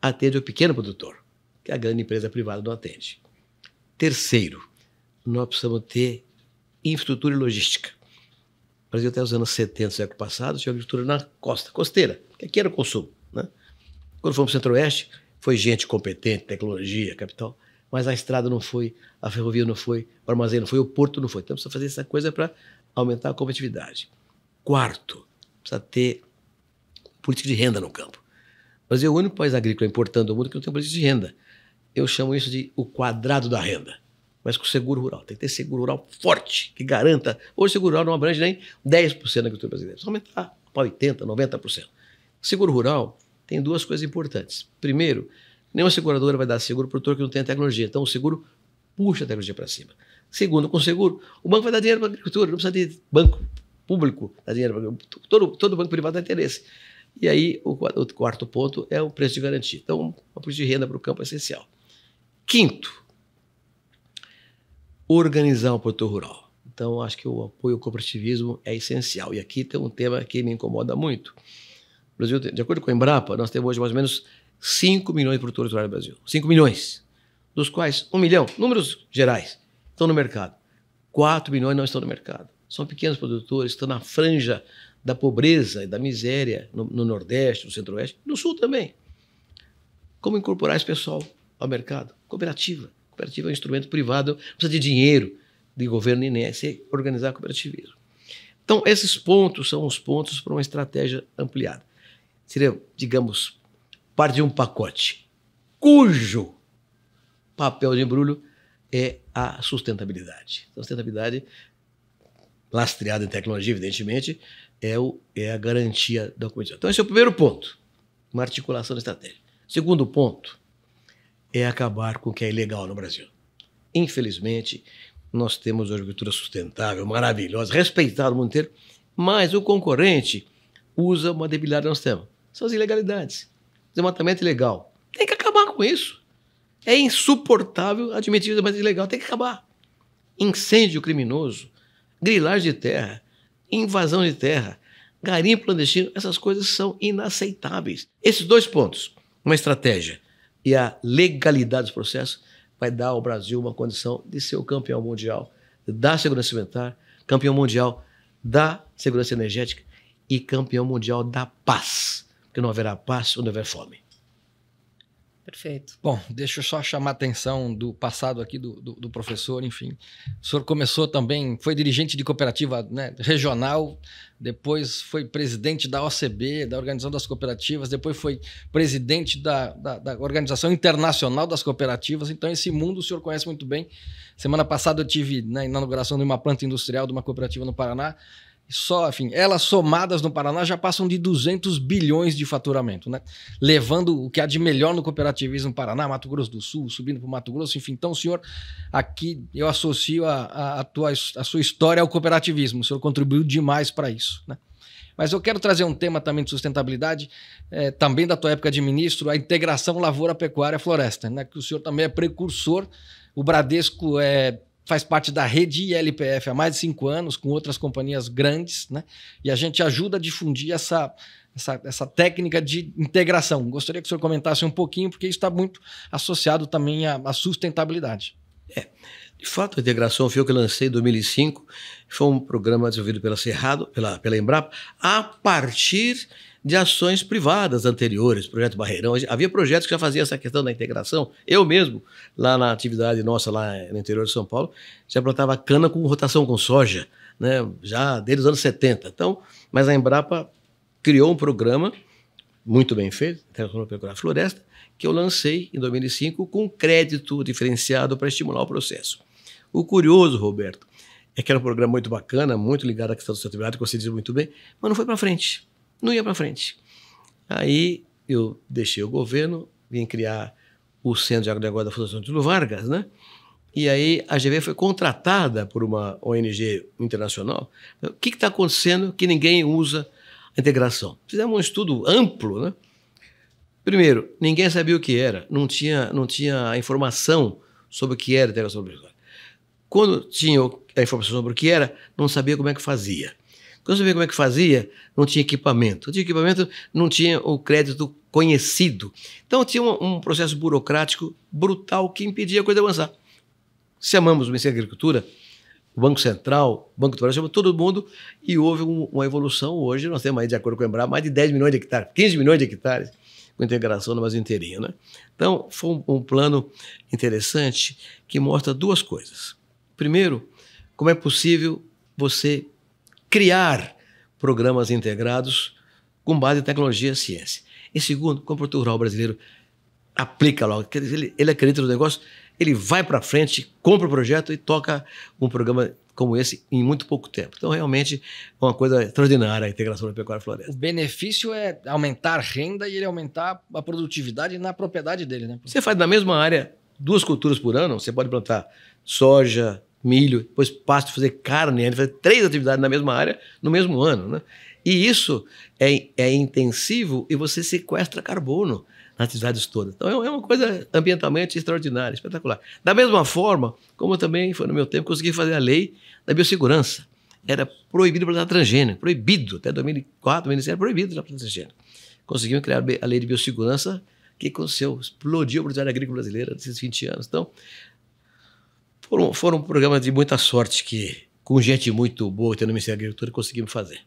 atende o pequeno produtor, que a grande empresa privada não atende. Terceiro, nós precisamos ter infraestrutura e logística. O Brasil até os anos 70 século passado tinha agricultura na costa, costeira, que aqui era o consumo. Né? Quando fomos para o Centro-Oeste, foi gente competente, tecnologia, capital mas a estrada não foi, a ferrovia não foi, o armazém não foi, o porto não foi. Então precisa fazer essa coisa para aumentar a competitividade. Quarto, precisa ter política de renda no campo. Mas Brasil é o único país agrícola importando do mundo que não tem política de renda. Eu chamo isso de o quadrado da renda, mas com seguro rural. Tem que ter seguro rural forte, que garanta. Hoje o seguro rural não abrange nem 10% da agricultura brasileira. Precisa aumentar para 80%, 90%. O seguro rural tem duas coisas importantes. Primeiro, Nenhuma seguradora vai dar seguro para o produtor que não tem tecnologia. Então, o seguro puxa a tecnologia para cima. Segundo, com o seguro, o banco vai dar dinheiro para a agricultura, não precisa de banco público dar dinheiro para todo, todo banco privado dá interesse. E aí, o, o, quarto ponto é o preço de garantia. Então, o preço de renda para o campo é essencial. Quinto, organizar o produtor rural. Então, acho que o apoio ao cooperativismo é essencial. E aqui tem um tema que me incomoda muito. Brasil, de acordo com a Embrapa, nós temos hoje mais ou menos 5 milhões de produtores rurais no Brasil. 5 milhões. Dos quais 1 milhão, números gerais, estão no mercado. 4 milhões não estão no mercado. São pequenos produtores, estão na franja da pobreza e da miséria no, no Nordeste, no Centro-Oeste, no Sul também. Como incorporar esse pessoal ao mercado? Cooperativa. Cooperativa é um instrumento privado, precisa de dinheiro de governo nem é se organizar cooperativismo. Então, esses pontos são os pontos para uma estratégia ampliada. Seria, digamos, parte de um pacote cujo papel de embrulho é a sustentabilidade. Então, sustentabilidade, lastreada em tecnologia, evidentemente, é, o, é a garantia da comunidade. Então, esse é o primeiro ponto, uma articulação estratégica. Segundo ponto é acabar com o que é ilegal no Brasil. Infelizmente, nós temos uma agricultura sustentável, maravilhosa, respeitada no mundo inteiro, mas o concorrente usa uma debilidade do nosso São as ilegalidades. Desmatamento ilegal. Tem que acabar com isso. É insuportável admitir o desmatamento é ilegal. Tem que acabar. Incêndio criminoso, grilagem de terra, invasão de terra, garimpo clandestino, essas coisas são inaceitáveis. Esses dois pontos, uma estratégia e a legalidade dos processos, vai dar ao Brasil uma condição de ser o campeão mundial da segurança alimentar, campeão mundial da segurança energética e campeão mundial da paz que não haverá paz quando houver fome.
Perfeito. Bom, deixa eu só chamar a atenção do passado aqui do, do, do, professor, enfim. O senhor começou também, foi dirigente de cooperativa né, regional, depois foi presidente da OCB, da Organização das Cooperativas, depois foi presidente da, da, da, Organização Internacional das Cooperativas. Então, esse mundo o senhor conhece muito bem. Semana passada eu tive né, na inauguração de uma planta industrial de uma cooperativa no Paraná só, enfim, elas somadas no Paraná já passam de 200 bilhões de faturamento, né? Levando o que há de melhor no cooperativismo no Paraná, Mato Grosso do Sul, subindo para o Mato Grosso, enfim. Então, senhor, aqui eu associo a, a, a, tua, a sua história ao cooperativismo. O senhor contribuiu demais para isso, né? Mas eu quero trazer um tema também de sustentabilidade, é, também da tua época de ministro, a integração lavoura-pecuária-floresta, né? Que o senhor também é precursor. O Bradesco é faz parte da rede ILPF há mais de cinco anos, com outras companhias grandes, né? E a gente ajuda a difundir essa, essa, essa técnica de integração. Gostaria que o senhor comentasse um pouquinho, porque isso está muito associado também à, à sustentabilidade.
É. De fato, a integração foi o que lancei em 2005. Foi um programa desenvolvido pela Cerrado, pela, pela Embrapa, a partir de ações privadas anteriores, projeto Barreirão. Havia projetos que já faziam essa questão da integração. Eu mesmo, lá na atividade nossa, lá no interior de São Paulo, já plantava cana com rotação com soja, né? já desde os anos 70. Então, mas a Embrapa criou um programa muito bem feito, Internacional Pecuária Floresta, que eu lancei em 2005 com crédito diferenciado para estimular o processo. O curioso, Roberto, é que era um programa muito bacana, muito ligado à questão do setor privado, que você diz muito bem, mas não foi para frente não ia para frente. Aí eu deixei o governo, vim criar o Centro de Agronegócio da Fundação Túlio Vargas, né? E aí a GV foi contratada por uma ONG internacional. O que está acontecendo que ninguém usa a integração? Fizemos um estudo amplo, né? Primeiro, ninguém sabia o que era, não tinha, não tinha informação sobre o que era a integração obrigatória. Quando tinha a informação sobre o que era, não sabia como é que fazia. Quando você vê como é que fazia, não tinha equipamento. Não tinha equipamento, não tinha o crédito conhecido. Então tinha um, um processo burocrático brutal que impedia a coisa avançar. Se amamos o Ministério da Agricultura, o Banco Central, o Banco do Brasil, todo mundo, e houve um, uma evolução. Hoje nós temos aí, de acordo com o Embraer, mais de 10 milhões de hectares, 15 milhões de hectares com integração no Brasil inteirinho. Né? Então, foi um, um plano interessante que mostra duas coisas. Primeiro, como é possível você criar programas integrados com base em tecnologia e ciência. E segundo, o produtor rural brasileiro aplica logo, ele, ele acredita no negócio, ele vai para frente, compra o projeto e toca um programa como esse em muito pouco tempo. Então, realmente, é uma coisa extraordinária a integração da pecuária floresta. O
benefício é aumentar a renda e ele aumentar a produtividade na propriedade dele, né?
Você faz na mesma área duas culturas por ano, você pode plantar soja, milho, depois pasto fazer carne, ele faz três atividades na mesma área no mesmo ano, né? E isso é, é intensivo e você sequestra carbono nas atividades todas. Então é, é uma coisa ambientalmente extraordinária, espetacular. Da mesma forma, como também foi no meu tempo, consegui fazer a lei da biossegurança. Era proibido plantar transgênero, proibido. Até 2004, 2006, era proibido plantar transgênero. Conseguimos criar a lei de biossegurança que aconteceu? Explodiu a produtividade agrícola brasileira nesses 20 anos. Então, foram, foram programas de muita sorte que, com gente muito boa tendo Ministério da Agricultura, conseguimos fazer.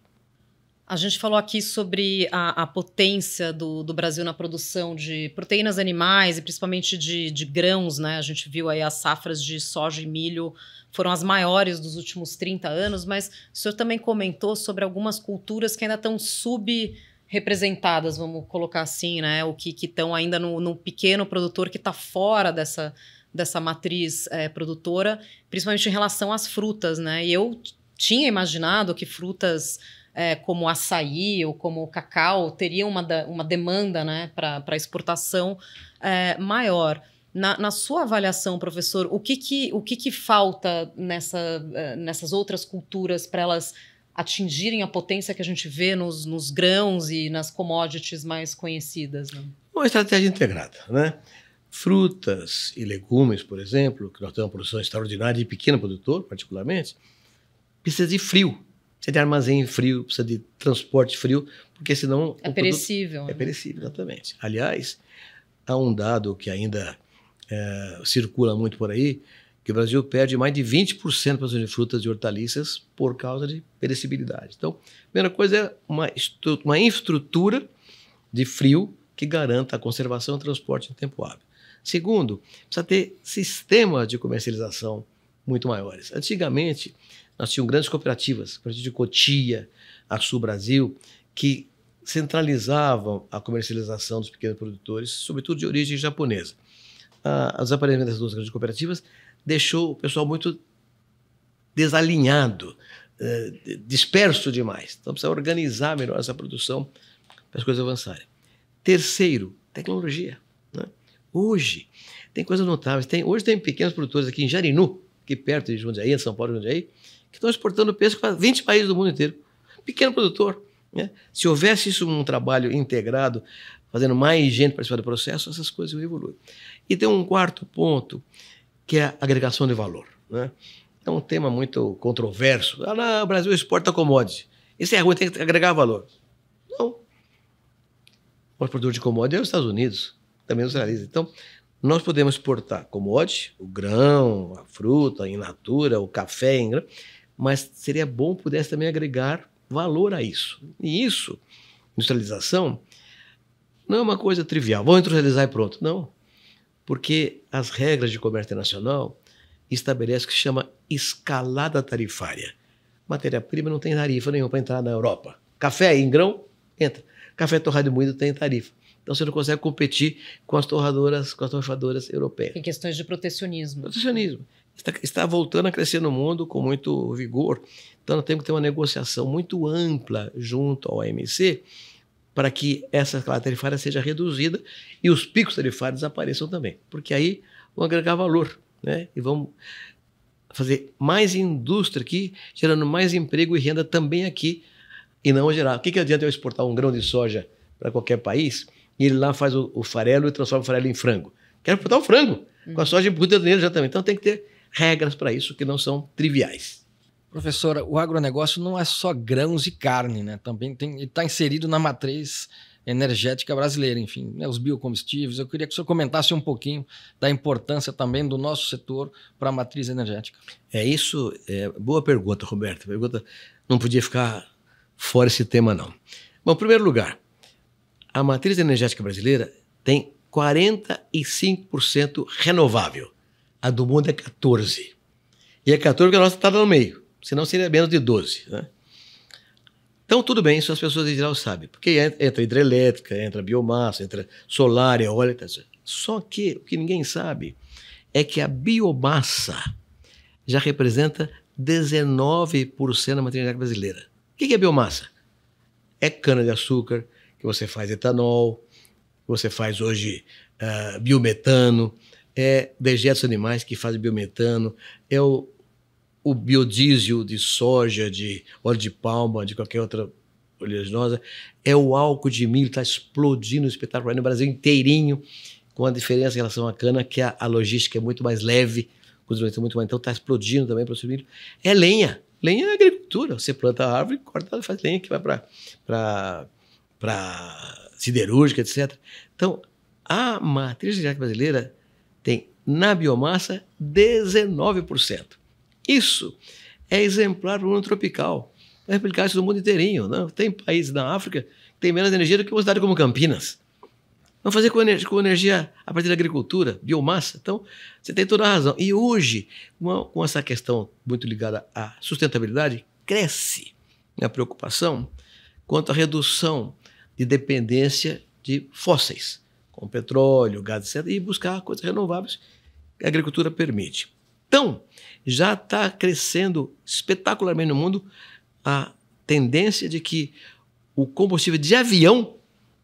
A gente falou aqui sobre a, a potência do, do, Brasil na produção de proteínas animais e principalmente de, de, grãos, né? A gente viu aí as safras de soja e milho foram as maiores dos últimos 30 anos, mas o senhor também comentou sobre algumas culturas que ainda estão subrepresentadas, vamos colocar assim, né? O que estão ainda no, no pequeno produtor que está fora dessa, dessa matriz é, produtora, principalmente em relação às frutas, né? E eu tinha imaginado que frutas é, como açaí ou como cacau teriam uma, uma demanda né, para exportação é, maior. Na, na, sua avaliação, professor, o que, que, o que, que falta nessa, é, nessas outras culturas para elas atingirem a potência que a gente vê nos, nos grãos e nas commodities mais conhecidas? Né?
Uma estratégia integrada, né? frutas e legumes, por exemplo, que nós temos uma produção extraordinária e pequeno produtor, particularmente, precisa de frio. Precisa de armazém frio, precisa de transporte frio, porque senão. É perecível. É né? É perecível, exatamente. Aliás, há um dado que ainda é, circula muito por aí, que o Brasil perde mais de 20% da produção de frutas e hortaliças por causa de perecibilidade. Então, a primeira coisa é uma, uma infraestrutura de frio que garanta a conservação e o transporte em tempo hábil. Segundo, precisa ter sistemas de comercialização muito maiores. Antigamente, nós tínhamos grandes cooperativas, partir de Cotia, a Sul Brasil, que centralizavam a comercialização dos pequenos produtores, sobretudo de origem japonesa. Ah, os dessas das duas grandes cooperativas deixou o pessoal muito desalinhado, eh, disperso demais. Então precisa organizar melhor essa produção para as coisas avançarem. Terceiro, tecnologia. Hoje, tem coisas notáveis. Tem, hoje tem pequenos produtores aqui em Jarinu, aqui perto de Jundiaí, São Paulo, Jundiaí, que estão exportando peixe para 20 países do mundo inteiro. Pequeno produtor. Né? Se houvesse isso um trabalho integrado, fazendo mais gente participar do processo, essas coisas evoluem. E tem um quarto ponto, que é a agregação de valor. Né? É um tema muito controverso. Ah, não, o Brasil exporta commodities. Isso é ruim, tem que agregar valor. Não. O produtor de commodities é os Estados Unidos também nos realiza. Então, nós podemos exportar hoje o grão, a fruta, in natura, o café, em grão mas seria bom pudesse também agregar valor a isso. E isso, industrialização, não é uma coisa trivial. Vamos industrializar e pronto. Não. Porque as regras de comércio internacional estabelecem o que se chama escalada tarifária. Matéria-prima não tem tarifa nenhuma para entrar na Europa. Café em grão, entra. Café torrado e moído tem tarifa. Então você não consegue competir com as torradoras, com as torrefadoras europeias.
Em questões de protecionismo. Protecionismo.
Está, está, voltando a crescer no mundo com muito vigor. Então nós temos que ter uma negociação muito ampla junto ao OMC para que essa tarifária seja reduzida e os picos tarifários apareçam também. Porque aí vão agregar valor. Né? E vamos fazer mais indústria aqui, gerando mais emprego e renda também aqui, e não gerar. O que, que adianta eu exportar um grão de soja para qualquer país e ele lá faz o, o farelo e transforma o farelo em frango. Quero botar o frango, com a soja embutida nele já também. Então tem
que ter regras para isso que não são triviais. Professora, o agronegócio não é só grãos e carne, né? Também está inserido na matriz energética brasileira, enfim, né, os biocombustíveis. Eu queria que o senhor comentasse um pouquinho da importância também do nosso setor para a matriz energética.
É isso, é, boa pergunta, Roberto. Pergunta, não podia ficar fora esse tema, não. Bom, em primeiro lugar, a matriz energética brasileira tem 45% renovável. A do mundo é 14%. E é 14% que a nossa está no meio, senão seria menos de 12%. Né? Então, tudo bem, isso as pessoas em geral sabem, porque entra hidrelétrica, entra biomassa, entra solar, eólica. Só que o que ninguém sabe é que a biomassa já representa 19% da matriz brasileira. O que é biomassa? É cana-de-açúcar, que você faz etanol, que você faz hoje uh, biometano, é dejetos animais que fazem biometano, é o, o biodiesel de soja, de óleo de palma, de qualquer outra oleaginosa, é o álcool de milho, está explodindo espetacular no Brasil inteirinho, com a diferença em relação à cana, que a, a logística é muito mais leve, é muito mais, então está explodindo também para o milho. É lenha, lenha é agricultura, você planta a árvore, corta, faz lenha que vai para para siderúrgica, etc. Então, a matriz energética brasileira tem na biomassa 19%. Isso é exemplar para o mundo tropical. Vai replicar isso no mundo inteirinho. Né? Tem países na África que têm menos energia do que uma cidade como Campinas. Vamos fazer com energia, com energia, a partir da agricultura, biomassa. Então, você tem toda a razão. E hoje, com essa questão muito ligada à sustentabilidade, cresce a preocupação quanto à redução de dependência de fósseis, como petróleo, gás, etc., e buscar coisas renováveis que a agricultura permite. Então, já está crescendo espetacularmente no mundo a tendência de que o combustível de avião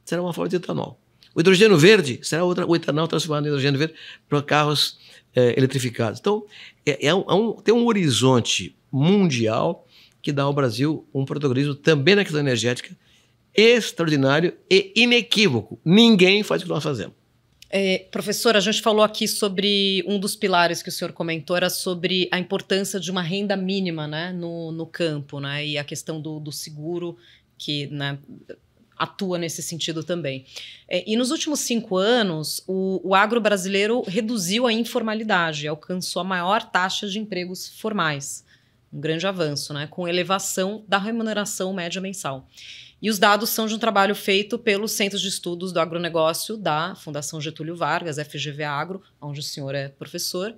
será uma forma de etanol. O hidrogênio verde será outra, o etanol transformado em hidrogênio verde para carros é, eletrificados. Então, é, é, um, é um, tem um horizonte mundial que dá ao Brasil um protagonismo também na questão energética extraordinário e inequívoco. Ninguém faz o que nós fazemos.
É, professor, a gente falou aqui sobre um dos pilares que o senhor comentou era sobre a importância de uma renda mínima né, no, no campo, né? E a questão do, do seguro que né, atua nesse sentido também. É, e nos últimos cinco anos, o, o agro brasileiro reduziu a informalidade, alcançou a maior taxa de empregos formais. Um grande avanço, né? Com elevação da remuneração média mensal. E os dados são de um trabalho feito pelos Centros de Estudos do Agronegócio da Fundação Getúlio Vargas, FGV Agro, onde o senhor é professor.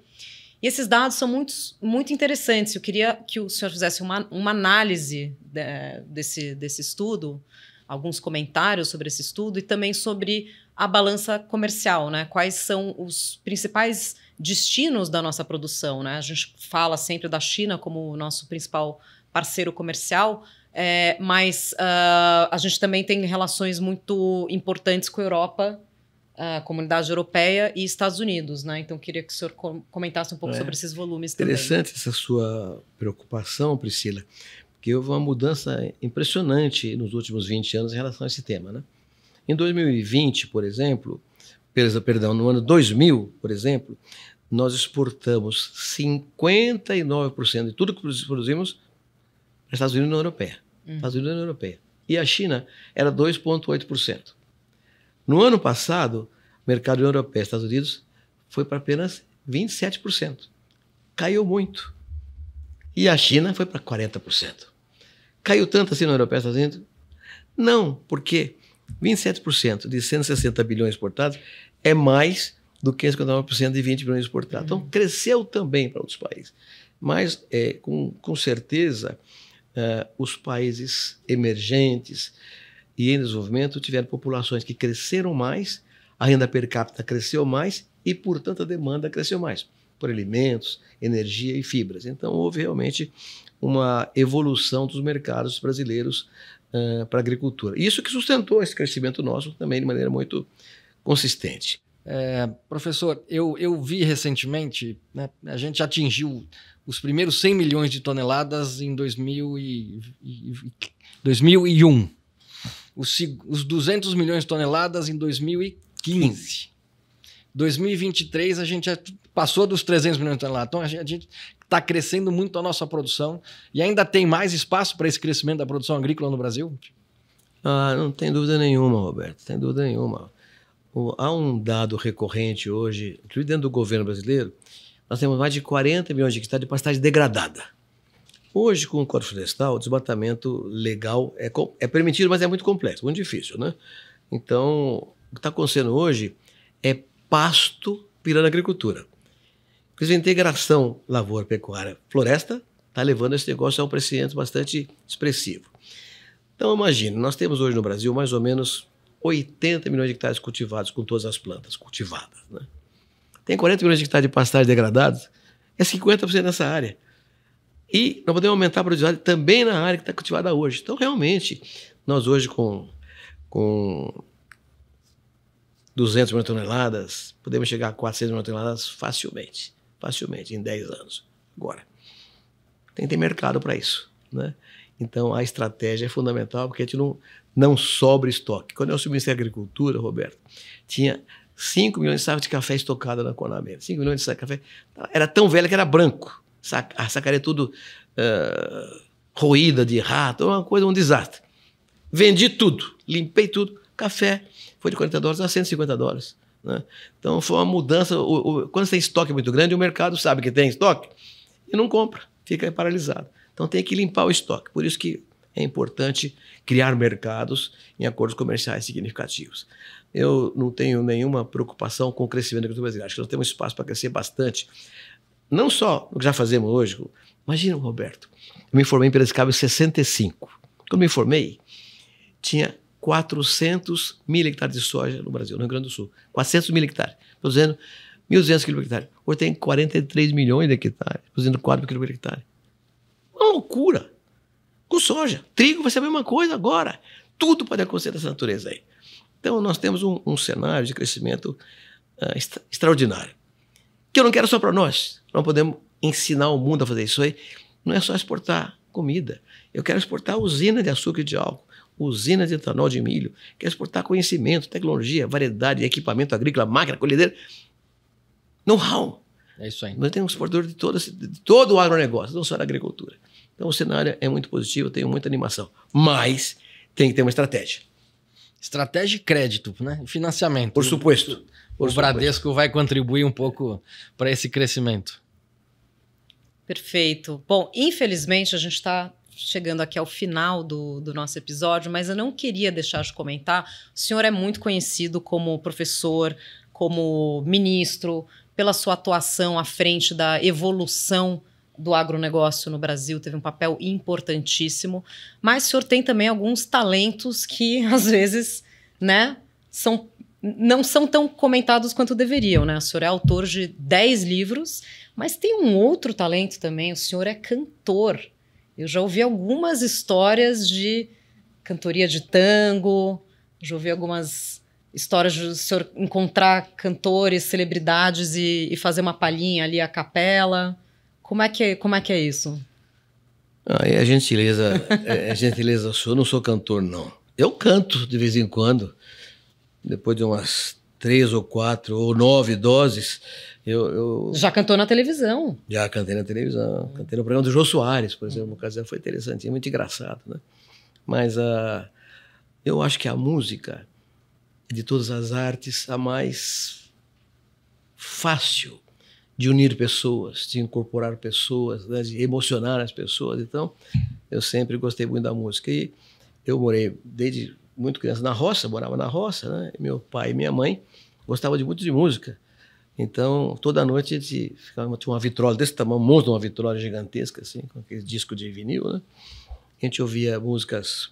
E esses dados são muito, muito interessantes. Eu queria que o senhor fizesse uma, uma análise de, é, desse, desse estudo, alguns comentários sobre esse estudo e também sobre a balança comercial, né? Quais são os principais destinos da nossa produção, né? A gente fala sempre da China como o nosso principal parceiro comercial, é, mas uh, a gente também tem relações muito importantes com a Europa, a comunidade europeia e Estados Unidos, né? Então queria que o senhor comentasse um pouco é. sobre esses volumes Interessante
também. essa sua preocupação, Priscila, porque houve uma mudança impressionante nos últimos 20 anos em relação a esse tema, né? Em 2020, por exemplo, perdão, no ano 2000, por exemplo, nós exportamos 59% de tudo que produzimos para os Estados Unidos e União Europeia hum. faz a União Europeia. E a China era 2,8%. No ano passado, o mercado europeu e Estados Unidos foi para apenas 27%. Caiu muito. E a China foi para 40%. Caiu tanto assim na União Europeia e Estados Unidos? Não, porque 27% de 160 bilhões exportados é mais do que 59% de 20 bilhões exportados. Então, uhum. cresceu também para outros países. Mas, é, com, com certeza, uh, os países emergentes e em desenvolvimento tiveram populações que cresceram mais, a renda per capita cresceu mais e, portanto, a demanda cresceu mais por alimentos, energia e fibras. Então, houve realmente uma evolução dos mercados brasileiros uh, para a agricultura. Isso que sustentou esse crescimento nosso também de maneira muito
consistente. É, professor, eu, eu vi recentemente, né, a gente atingiu os primeiros 100 milhões de toneladas em 2000 e, e, 2001. Os, os 200 milhões de toneladas em 2015. 2023 a gente já passou dos 300 milhões de toneladas. Então a gente está crescendo muito a nossa produção e ainda tem mais espaço para esse crescimento da produção agrícola no Brasil?
Ah, não tem dúvida nenhuma, Roberto, tem dúvida nenhuma. O, há um dado recorrente hoje, inclusive dentro do governo brasileiro, nós temos mais de 40 milhões de hectares de pastagem degradada. Hoje, com o Código Florestal, o desmatamento legal é, é permitido, mas é muito complexo, muito difícil, né? Então, o que está acontecendo hoje é pasto virando agricultura. isso, a integração lavoura-pecuária-floresta está levando esse negócio a um crescimento bastante expressivo. Então, imagine, nós temos hoje no Brasil mais ou menos 80 milhões de hectares cultivados com todas as plantas cultivadas, né? Tem 40 milhões de hectares de pastagem degradados, é 50% nessa área. E nós podemos aumentar a produtividade também na área que está cultivada hoje. Então, realmente, nós hoje com, com 200 mil toneladas, podemos chegar a 400 mil toneladas facilmente. Facilmente, em 10 anos. Agora, tem que ter mercado para isso. Né? Então, a estratégia é fundamental, porque a gente não, não sobra estoque. Quando eu assumi o Ministério da Agricultura, Roberto, tinha 5 milhões de sacas de café estocada na Conamera. 5 milhões de sacas de café. Era tão velha que era branco. a sacaria tudo uh, roída de rato, uma coisa, um desastre. Vendi tudo, limpei tudo. Café foi de 40 dólares a 150 dólares. Né? Então foi uma mudança. O, o, quando você tem estoque muito grande, o mercado sabe que tem estoque e não compra, fica paralisado. Então tem que limpar o estoque. Por isso que é importante criar mercados em acordos comerciais significativos eu não tenho nenhuma preocupação com o crescimento da agricultura brasileira. Acho que nós temos espaço para crescer bastante. Não só o que já fazemos hoje. Imagina, Roberto, eu me formei em Piracicaba em 65. Quando me formei, tinha 400 mil hectares de soja no Brasil, no Rio Grande do Sul. 400 mil hectares. Produzindo 1.200 quilos por hectare. Hoje tem 43 milhões de hectares, produzindo 4 quilos por hectare. Uma loucura. Com soja. Trigo vai ser a mesma coisa agora. Tudo pode acontecer nessa natureza aí. Então, nós temos um, um cenário de crescimento uh, extra extraordinário. Que eu não quero só para nós. Nós podemos ensinar o mundo a fazer isso aí. Não é só exportar comida. Eu quero exportar usina de açúcar e de álcool, usina de etanol de milho. Quero exportar conhecimento, tecnologia, variedade, equipamento agrícola, máquina, colhedeira. Know-how. É isso aí. Nós temos um exportador de todo, de todo o agronegócio, não só da agricultura. Então o cenário é muito positivo, eu tenho muita animação.
Mas tem que ter uma estratégia. Estratégia de crédito, né? Financiamento. Por suposto. o Bradesco vai contribuir um pouco para esse crescimento.
Perfeito. Bom, infelizmente a gente está chegando aqui ao final do, do nosso episódio, mas eu não queria deixar de comentar. O senhor é muito conhecido como professor, como ministro, pela sua atuação à frente da evolução do agronegócio no Brasil, teve um papel importantíssimo, mas o senhor tem também alguns talentos que, *laughs* às vezes, né, são, não são tão comentados quanto deveriam, né? O senhor é autor de 10 livros, mas tem um outro talento também, o senhor é cantor. Eu já ouvi algumas histórias de cantoria de tango, já ouvi algumas histórias do senhor encontrar cantores, celebridades e, e fazer uma palhinha ali à capela. Como é que, como é, que é isso?
Ah, é gentileza, *laughs* é, é gentileza sua, eu não sou cantor, não. Eu canto de vez em quando, depois de umas três ou quatro ou nove doses, eu, eu...
Já cantou na televisão.
Já cantei na televisão. Cantei no programa do Jô Soares, por exemplo, hum. uma foi interessante, muito engraçado, né? Mas a, ah, eu acho que a música, de todas as artes, a mais fácil de unir pessoas, de incorporar pessoas, né, de emocionar as pessoas. Então, eu sempre gostei muito da música. E eu morei desde muito criança na roça, morava na roça, né? Meu pai e minha mãe gostavam de muito de música. Então, toda noite a gente ficava, tinha uma vitrola desse tamanho, um monte de uma vitrola gigantesca, assim, com aquele disco de vinil, né? A gente ouvia músicas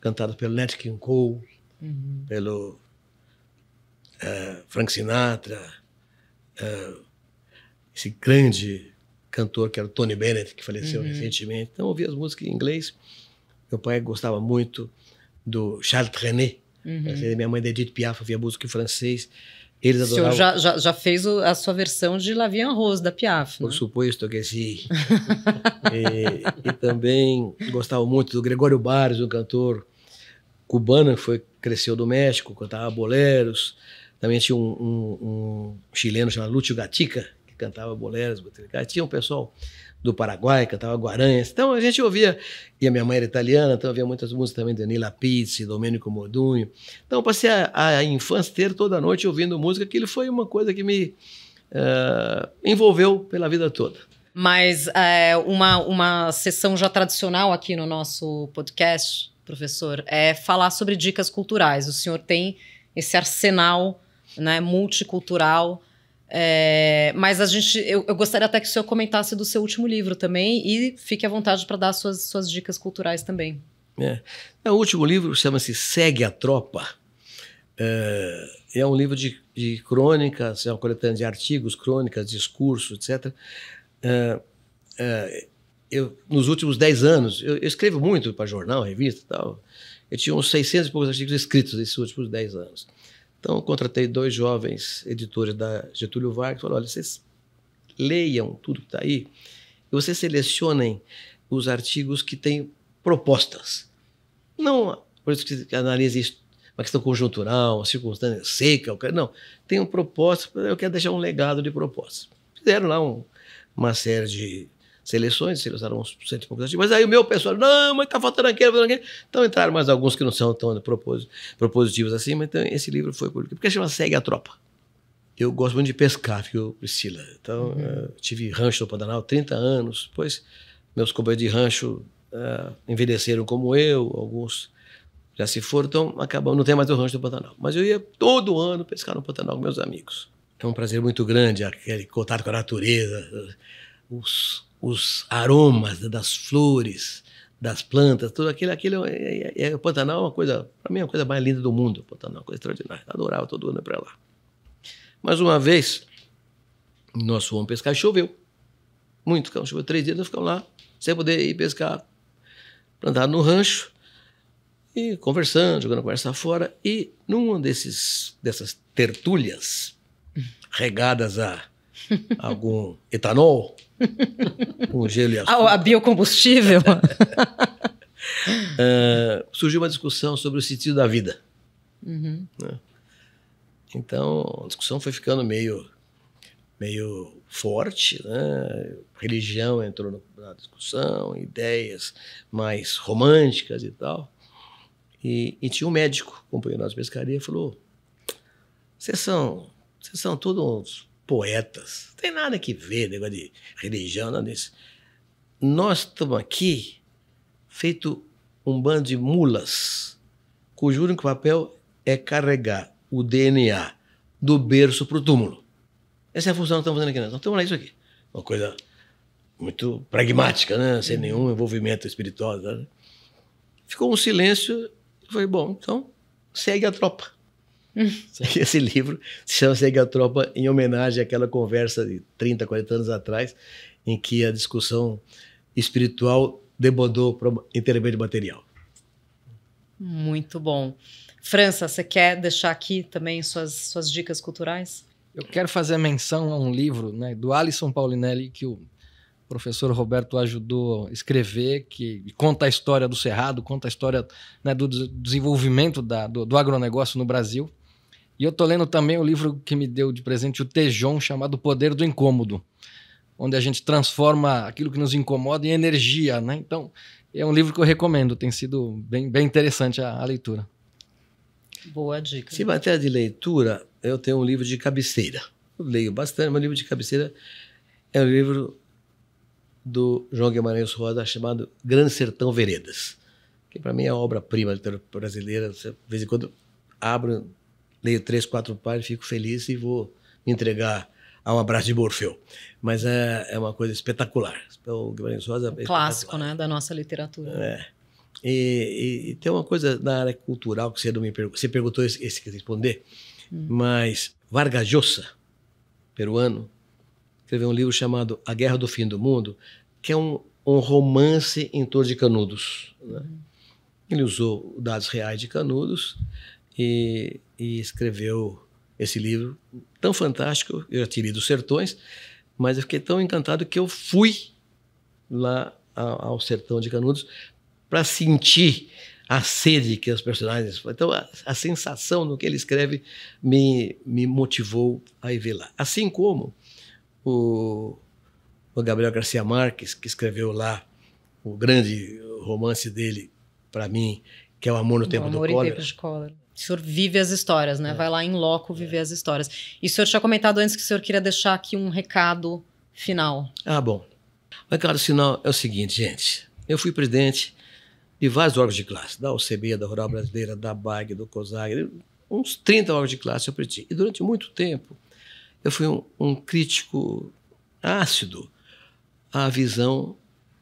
cantadas pelo Nat King Cole, uhum. pelo uh, Frank Sinatra, uh, esse grande cantor que era o Tony Bennett, que faleceu uhum. recentemente. Então, ouvia as músicas em inglês. Meu pai gostava muito do Charles Trenet. Uhum. Minha mãe da Edith Piaf ouvia música em francês. Eles adoravam... O senhor
já, já, já fez o, a sua versão de Lavian Rose, da Piaf. Por né?
suposto que sim. *laughs* e, e, também gostava muito do Gregório Bares, um cantor cubano que foi, cresceu do México, cantava boleros. Também tinha um, um, um chileno chamado Lúcio Gatica, cantava boleros, tinha um pessoal do Paraguai, cantava Guaranhas. Então a gente ouvia, e a minha mãe era italiana, então havia muitas músicas também, de Danila Pizzi, Domenico Modugno. Então passei a, a infância inteira toda a noite ouvindo música, aquilo foi uma coisa que me uh, envolveu pela vida toda.
Mas é, uma, uma sessão já tradicional aqui no nosso podcast, professor, é falar sobre dicas culturais. O senhor tem esse arsenal né, multicultural é, mas a gente, eu, eu, gostaria até que o senhor comentasse do seu último livro também e fique à vontade para dar suas, suas dicas culturais também.
É. O último livro chama-se Segue a Tropa. É, é um livro de, de, crônicas, assim, é uma coletânea de artigos, crônicas, discursos, etc. É, é, eu, nos últimos dez anos, eu, eu escrevo muito para jornal, revista e tal. Eu tinha uns 600 e poucos artigos escritos nesses últimos dez anos. Então, contratei dois jovens editores da Getúlio Vargas. Falei, olha, vocês leiam tudo que está aí e vocês selecionem os artigos que têm propostas. Não, por isso que analise isso, uma questão conjuntural, uma circunstância seca, não. Tenham propostas, eu quero deixar um legado de propostas. Fizeram lá um, uma série de seleções, selecionaram uns cento e poucos Mas aí o meu pessoal, não, mas está faltando aquele, faltando aquele. Então entraram mais alguns que não são tão propositivos assim, mas então esse livro foi publicado. Porque chama Segue a Tropa. Eu gosto muito de pescar, viu, Priscila? Então, uhum. Eh, tive rancho no Pantanal 30 anos. Depois, meus companheiros de rancho uh, envelheceram como eu, alguns já se foram, então acabou, não tem mais o rancho do Pantanal. Mas eu ia todo ano pescar no Pantanal com meus amigos. É um prazer muito grande aquele contato com a natureza, os os aromas né, das flores, das plantas, tudo aquilo. aquilo é, é, é o Pantanal é uma coisa, para mim, é a coisa mais linda do mundo. O Pantanal é uma coisa extraordinária. Adorava todo ano para lá. Mas uma vez, nós fomos pescar, choveu. Muito, choveu três dias, nós ficamos lá, sem poder ir pescar. Plantado no rancho, e conversando, jogando conversa fora. E numa desses, dessas tertúlias, regadas a algum etanol, *laughs* com gelo e açúcar. A,
ah, a biocombustível.
uh, *laughs* surgiu uma discussão sobre o sentido da vida. Uhum. Né? Então, a discussão foi ficando meio, meio forte, né? religião entrou na discussão, ideias mais românticas e tal. E, e tinha um médico companheiro da pescaria, e falou: vocês são, vocês são todos poetas. Não tem nada que ver, negócio de religião, nada disso. Nós estamos aqui feito um bando de mulas, cujo único papel é carregar o DNA do berço para o túmulo. Essa é a função que estamos fazendo aqui. Nós né? estamos então, lá isso aqui. Uma coisa muito pragmática, né? sem uhum. nenhum envolvimento espiritual. Né? Ficou um silêncio. Foi bom, então segue a tropa. Esse livro se chama Segue a Tropa em homenagem àquela conversa de 30, 40 anos atrás, em que a discussão espiritual debandou para intermédio material.
Muito bom. França, você quer deixar aqui também suas, suas dicas culturais?
Eu quero fazer menção a um livro né, do Alisson Paulinelli que o professor Roberto ajudou a escrever, que conta a história do Cerrado, conta a história né, do desenvolvimento da, do, do agronegócio no Brasil. E eu tô lendo também o livro que me deu de presente o Tejon, chamado O Poder do Incômodo, onde a gente transforma aquilo que nos incomoda em energia, né? Então, é um livro que eu recomendo, tem sido bem, bem interessante a, a leitura. Boa dica. Se matéria de leitura,
eu tenho um livro de cabeceira. Eu leio bastante, meu livro de cabeceira é um livro do João Guimarães Rosa chamado Grande Sertão Veredas, que para mim é obra-prima da literatura brasileira. De vez em quando abro leio três, quatro páginas, fico feliz e vou me entregar a um abraço de Morfeu. Mas é, é uma coisa espetacular. Então, o Guimarães Rosa é clássico,
né, da nossa literatura. É.
E, e, e, tem uma coisa na área cultural que você não me perguntou, você perguntou esse, esse que responder, hum. mas Vargas Llosa, peruano, escreveu um livro chamado A Guerra do Fim do Mundo, que é um, um romance em torno de Canudos. Né? Hum. Ele usou dados reais de Canudos e, e escreveu esse livro tão fantástico. Eu já tirei dos sertões, mas eu fiquei tão encantado que eu fui lá ao sertão de Canudos para sentir a sede que os personagens. Então, a, a, sensação no que ele escreve me, me motivou a ir ver lá. Assim como o, o Gabriel Garcia Marques, que escreveu lá o grande romance dele, para mim, que é O Amor no Tempo do
Cólera o senhor vive as histórias, né? É. Vai lá em loco viver é. as histórias. E o senhor tinha comentado antes que o senhor queria deixar aqui um recado final.
Ah, bom. O recado final é o seguinte, gente. Eu fui presidente de vários órgãos de classe, da OCB, da Rural Brasileira, da BAG, do COSAG, uns 30 órgãos de classe eu presidi. E durante muito tempo eu fui um, um crítico ácido à visão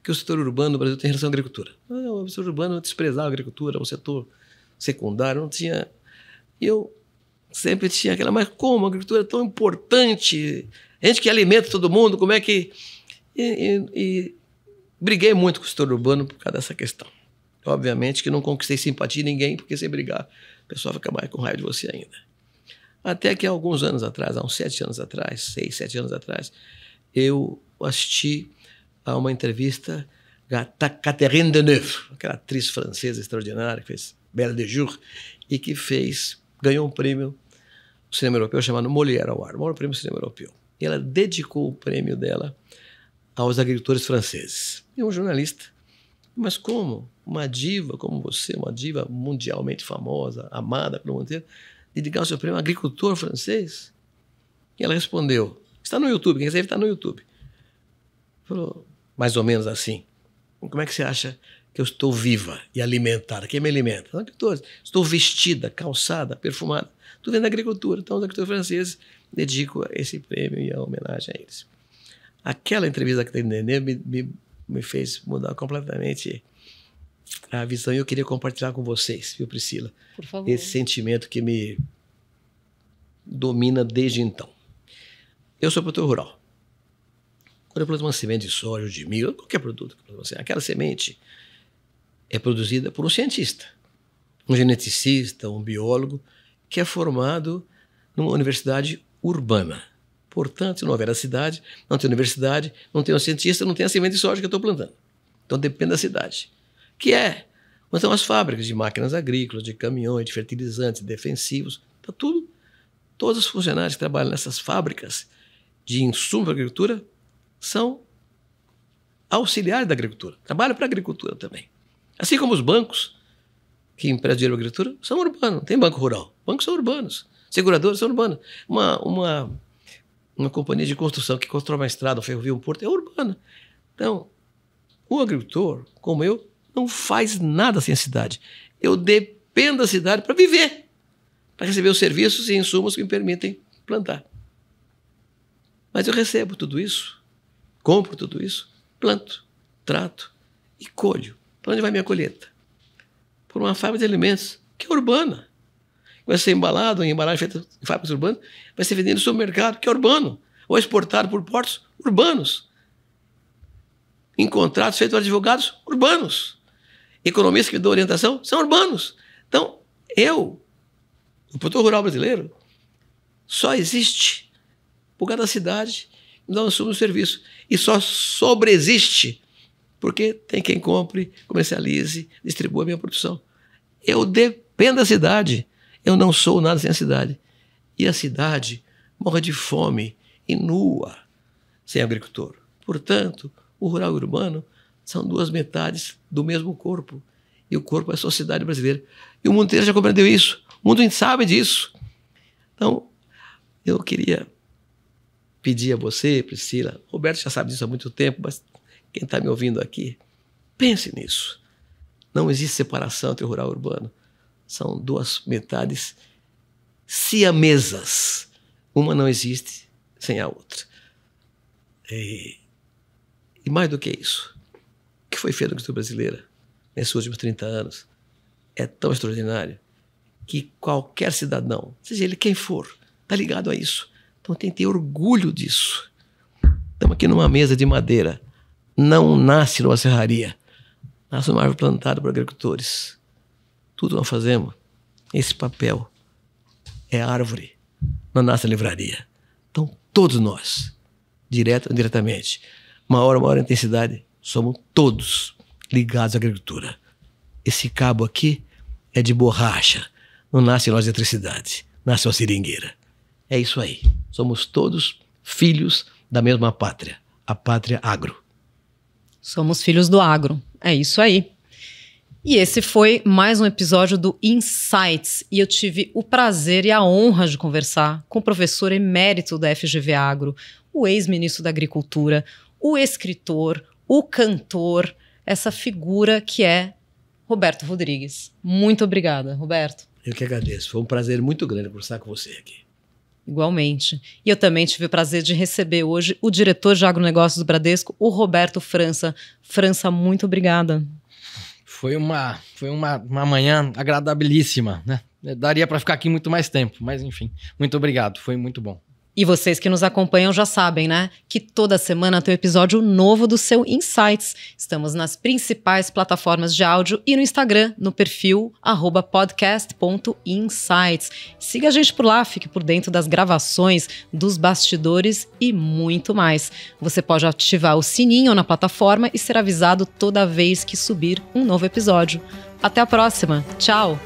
que o setor urbano do Brasil tem em relação à agricultura. Ah, o setor urbano desprezava a agricultura, um setor secundário, não tinha. E eu sempre tinha aquela, mas como a agricultura é tão importante? A gente que alimenta todo mundo, como é que. E, e, e briguei muito com o setor urbano por causa dessa questão. Obviamente que não conquistei simpatia de ninguém, porque sem brigar, o pessoal fica mais com raiva de você ainda. Até que alguns anos atrás, há uns sete anos atrás, seis, sete anos atrás, eu assisti a uma entrevista da Catherine Deneuve, aquela atriz francesa extraordinária que fez Bela de Jour, e que fez, ganhou um prêmio do cinema europeu chamado Molière Award, o maior prêmio do cinema europeu. E ela dedicou o prêmio dela aos agricultores franceses. E um jornalista. Mas como uma diva como você, uma diva mundialmente famosa, amada pelo mundo inteiro, dedicar o seu prêmio a um agricultor francês? E ela respondeu: Está no YouTube, quem recebe está no YouTube. Falou mais ou menos assim. Como é que você acha que eu estou viva e alimentada. Quem me alimenta? Os agricultores. Estou vestida, calçada, perfumada. Tudo vem da agricultura. Então, os agricultores franceses dedico esse prêmio e a homenagem a eles. Aquela entrevista que tá tem Nenê me, me, me fez mudar completamente a visão e eu queria compartilhar com vocês, viu, Priscila? Por favor. Esse sentimento que me domina desde então. Eu sou produtor rural. Quando eu planto uma semente de soja, de milho, qualquer produto que eu planto, assim, aquela semente, é produzida por um cientista, um geneticista, um biólogo, que é formado numa universidade urbana. Portanto, se não houver a cidade, não tem universidade, não tem um cientista, não tem a semente de soja que eu estou plantando. Então depende da cidade. Que é, mas são as fábricas de máquinas agrícolas, de caminhões, de fertilizantes, defensivos, está tudo. Todos os funcionários que trabalham nessas fábricas de insumo para agricultura são auxiliares da agricultura, trabalham para a agricultura também. Assim como os bancos que emprestam dinheiro à agricultura são urbanos, tem banco rural. Bancos são urbanos, seguradoras são urbanas. Uma, uma, uma companhia de construção que constrói uma estrada, um ferrovia, um porto é urbana. Então, o agricultor, como eu, não faz nada sem a cidade. Eu dependo da cidade para viver, para receber os serviços e insumos que me permitem plantar. Mas eu recebo tudo isso, compro tudo isso, planto, trato e colho. Para onde vai minha colheita? Por uma fábrica de alimentos, que é urbana. Vai ser embalado em embalagem feita em fábricas urbanas, vai ser vendido no supermercado, que é urbano. Ou exportado por portos urbanos. Em contratos feitos por advogados urbanos. Economistas que dão orientação são urbanos. Então, eu, o produtor rural brasileiro, só existe por causa da cidade nós somos o serviço. E só sobreexiste porque tem quem compre, comercialize, distribua a minha produção. Eu dependo da cidade. Eu não sou nada sem a cidade. E a cidade morre de fome e nua sem agricultor. Portanto, o rural e o urbano são duas metades do mesmo corpo. E o corpo é a sociedade brasileira. E o mundo inteiro já compreendeu isso. O mundo sabe disso. Então, eu queria pedir a você, Priscila, Roberto já sabe disso há muito tempo, mas quem está me ouvindo aqui, pense nisso. Não existe separação entre o rural e o urbano. São duas metades siamesas. Uma não existe sem a outra. E, e mais do que isso, o que foi feito na agricultura brasileira nesses últimos 30 anos é tão extraordinário que qualquer cidadão, seja ele quem for, está ligado a isso. Então tem que ter orgulho disso. Estamos aqui numa mesa de madeira não nasce numa serraria. Nasce uma árvore plantada por agricultores. Tudo nós fazemos. Esse papel é árvore. Não nasce na livraria. Então, todos nós, direto ou indiretamente, maior ou maior intensidade, somos todos ligados à agricultura. Esse cabo aqui é de borracha. Não nasce nós de eletricidade. Nasce uma seringueira. É isso aí. Somos todos filhos da mesma pátria, a pátria
agro. Somos filhos do agro. É isso aí. E esse foi mais um episódio do Insights, e eu tive o prazer e a honra de conversar com o professor emérito da FGV Agro, o ex-ministro da Agricultura, o escritor, o cantor, essa figura que é Roberto Rodrigues. Muito obrigada, Roberto.
Eu que agradeço. Foi um prazer muito grande conversar com você aqui.
Igualmente. E eu também tive o prazer de receber hoje o diretor de agronegócios do Bradesco, o Roberto França. França, muito obrigada.
Foi uma, foi uma, uma manhã agradabilíssima, né? Daria para ficar aqui muito mais tempo, mas enfim, muito obrigado, foi muito bom.
E vocês que nos acompanham já sabem, né? Que toda semana tem um episódio novo do seu Insights. Estamos nas principais plataformas de áudio e no Instagram, no perfil podcast.insights. Siga a gente por lá, fique por dentro das gravações, dos bastidores e muito mais. Você pode ativar o sininho na plataforma e ser avisado toda vez que subir um novo episódio. Até a próxima. Tchau!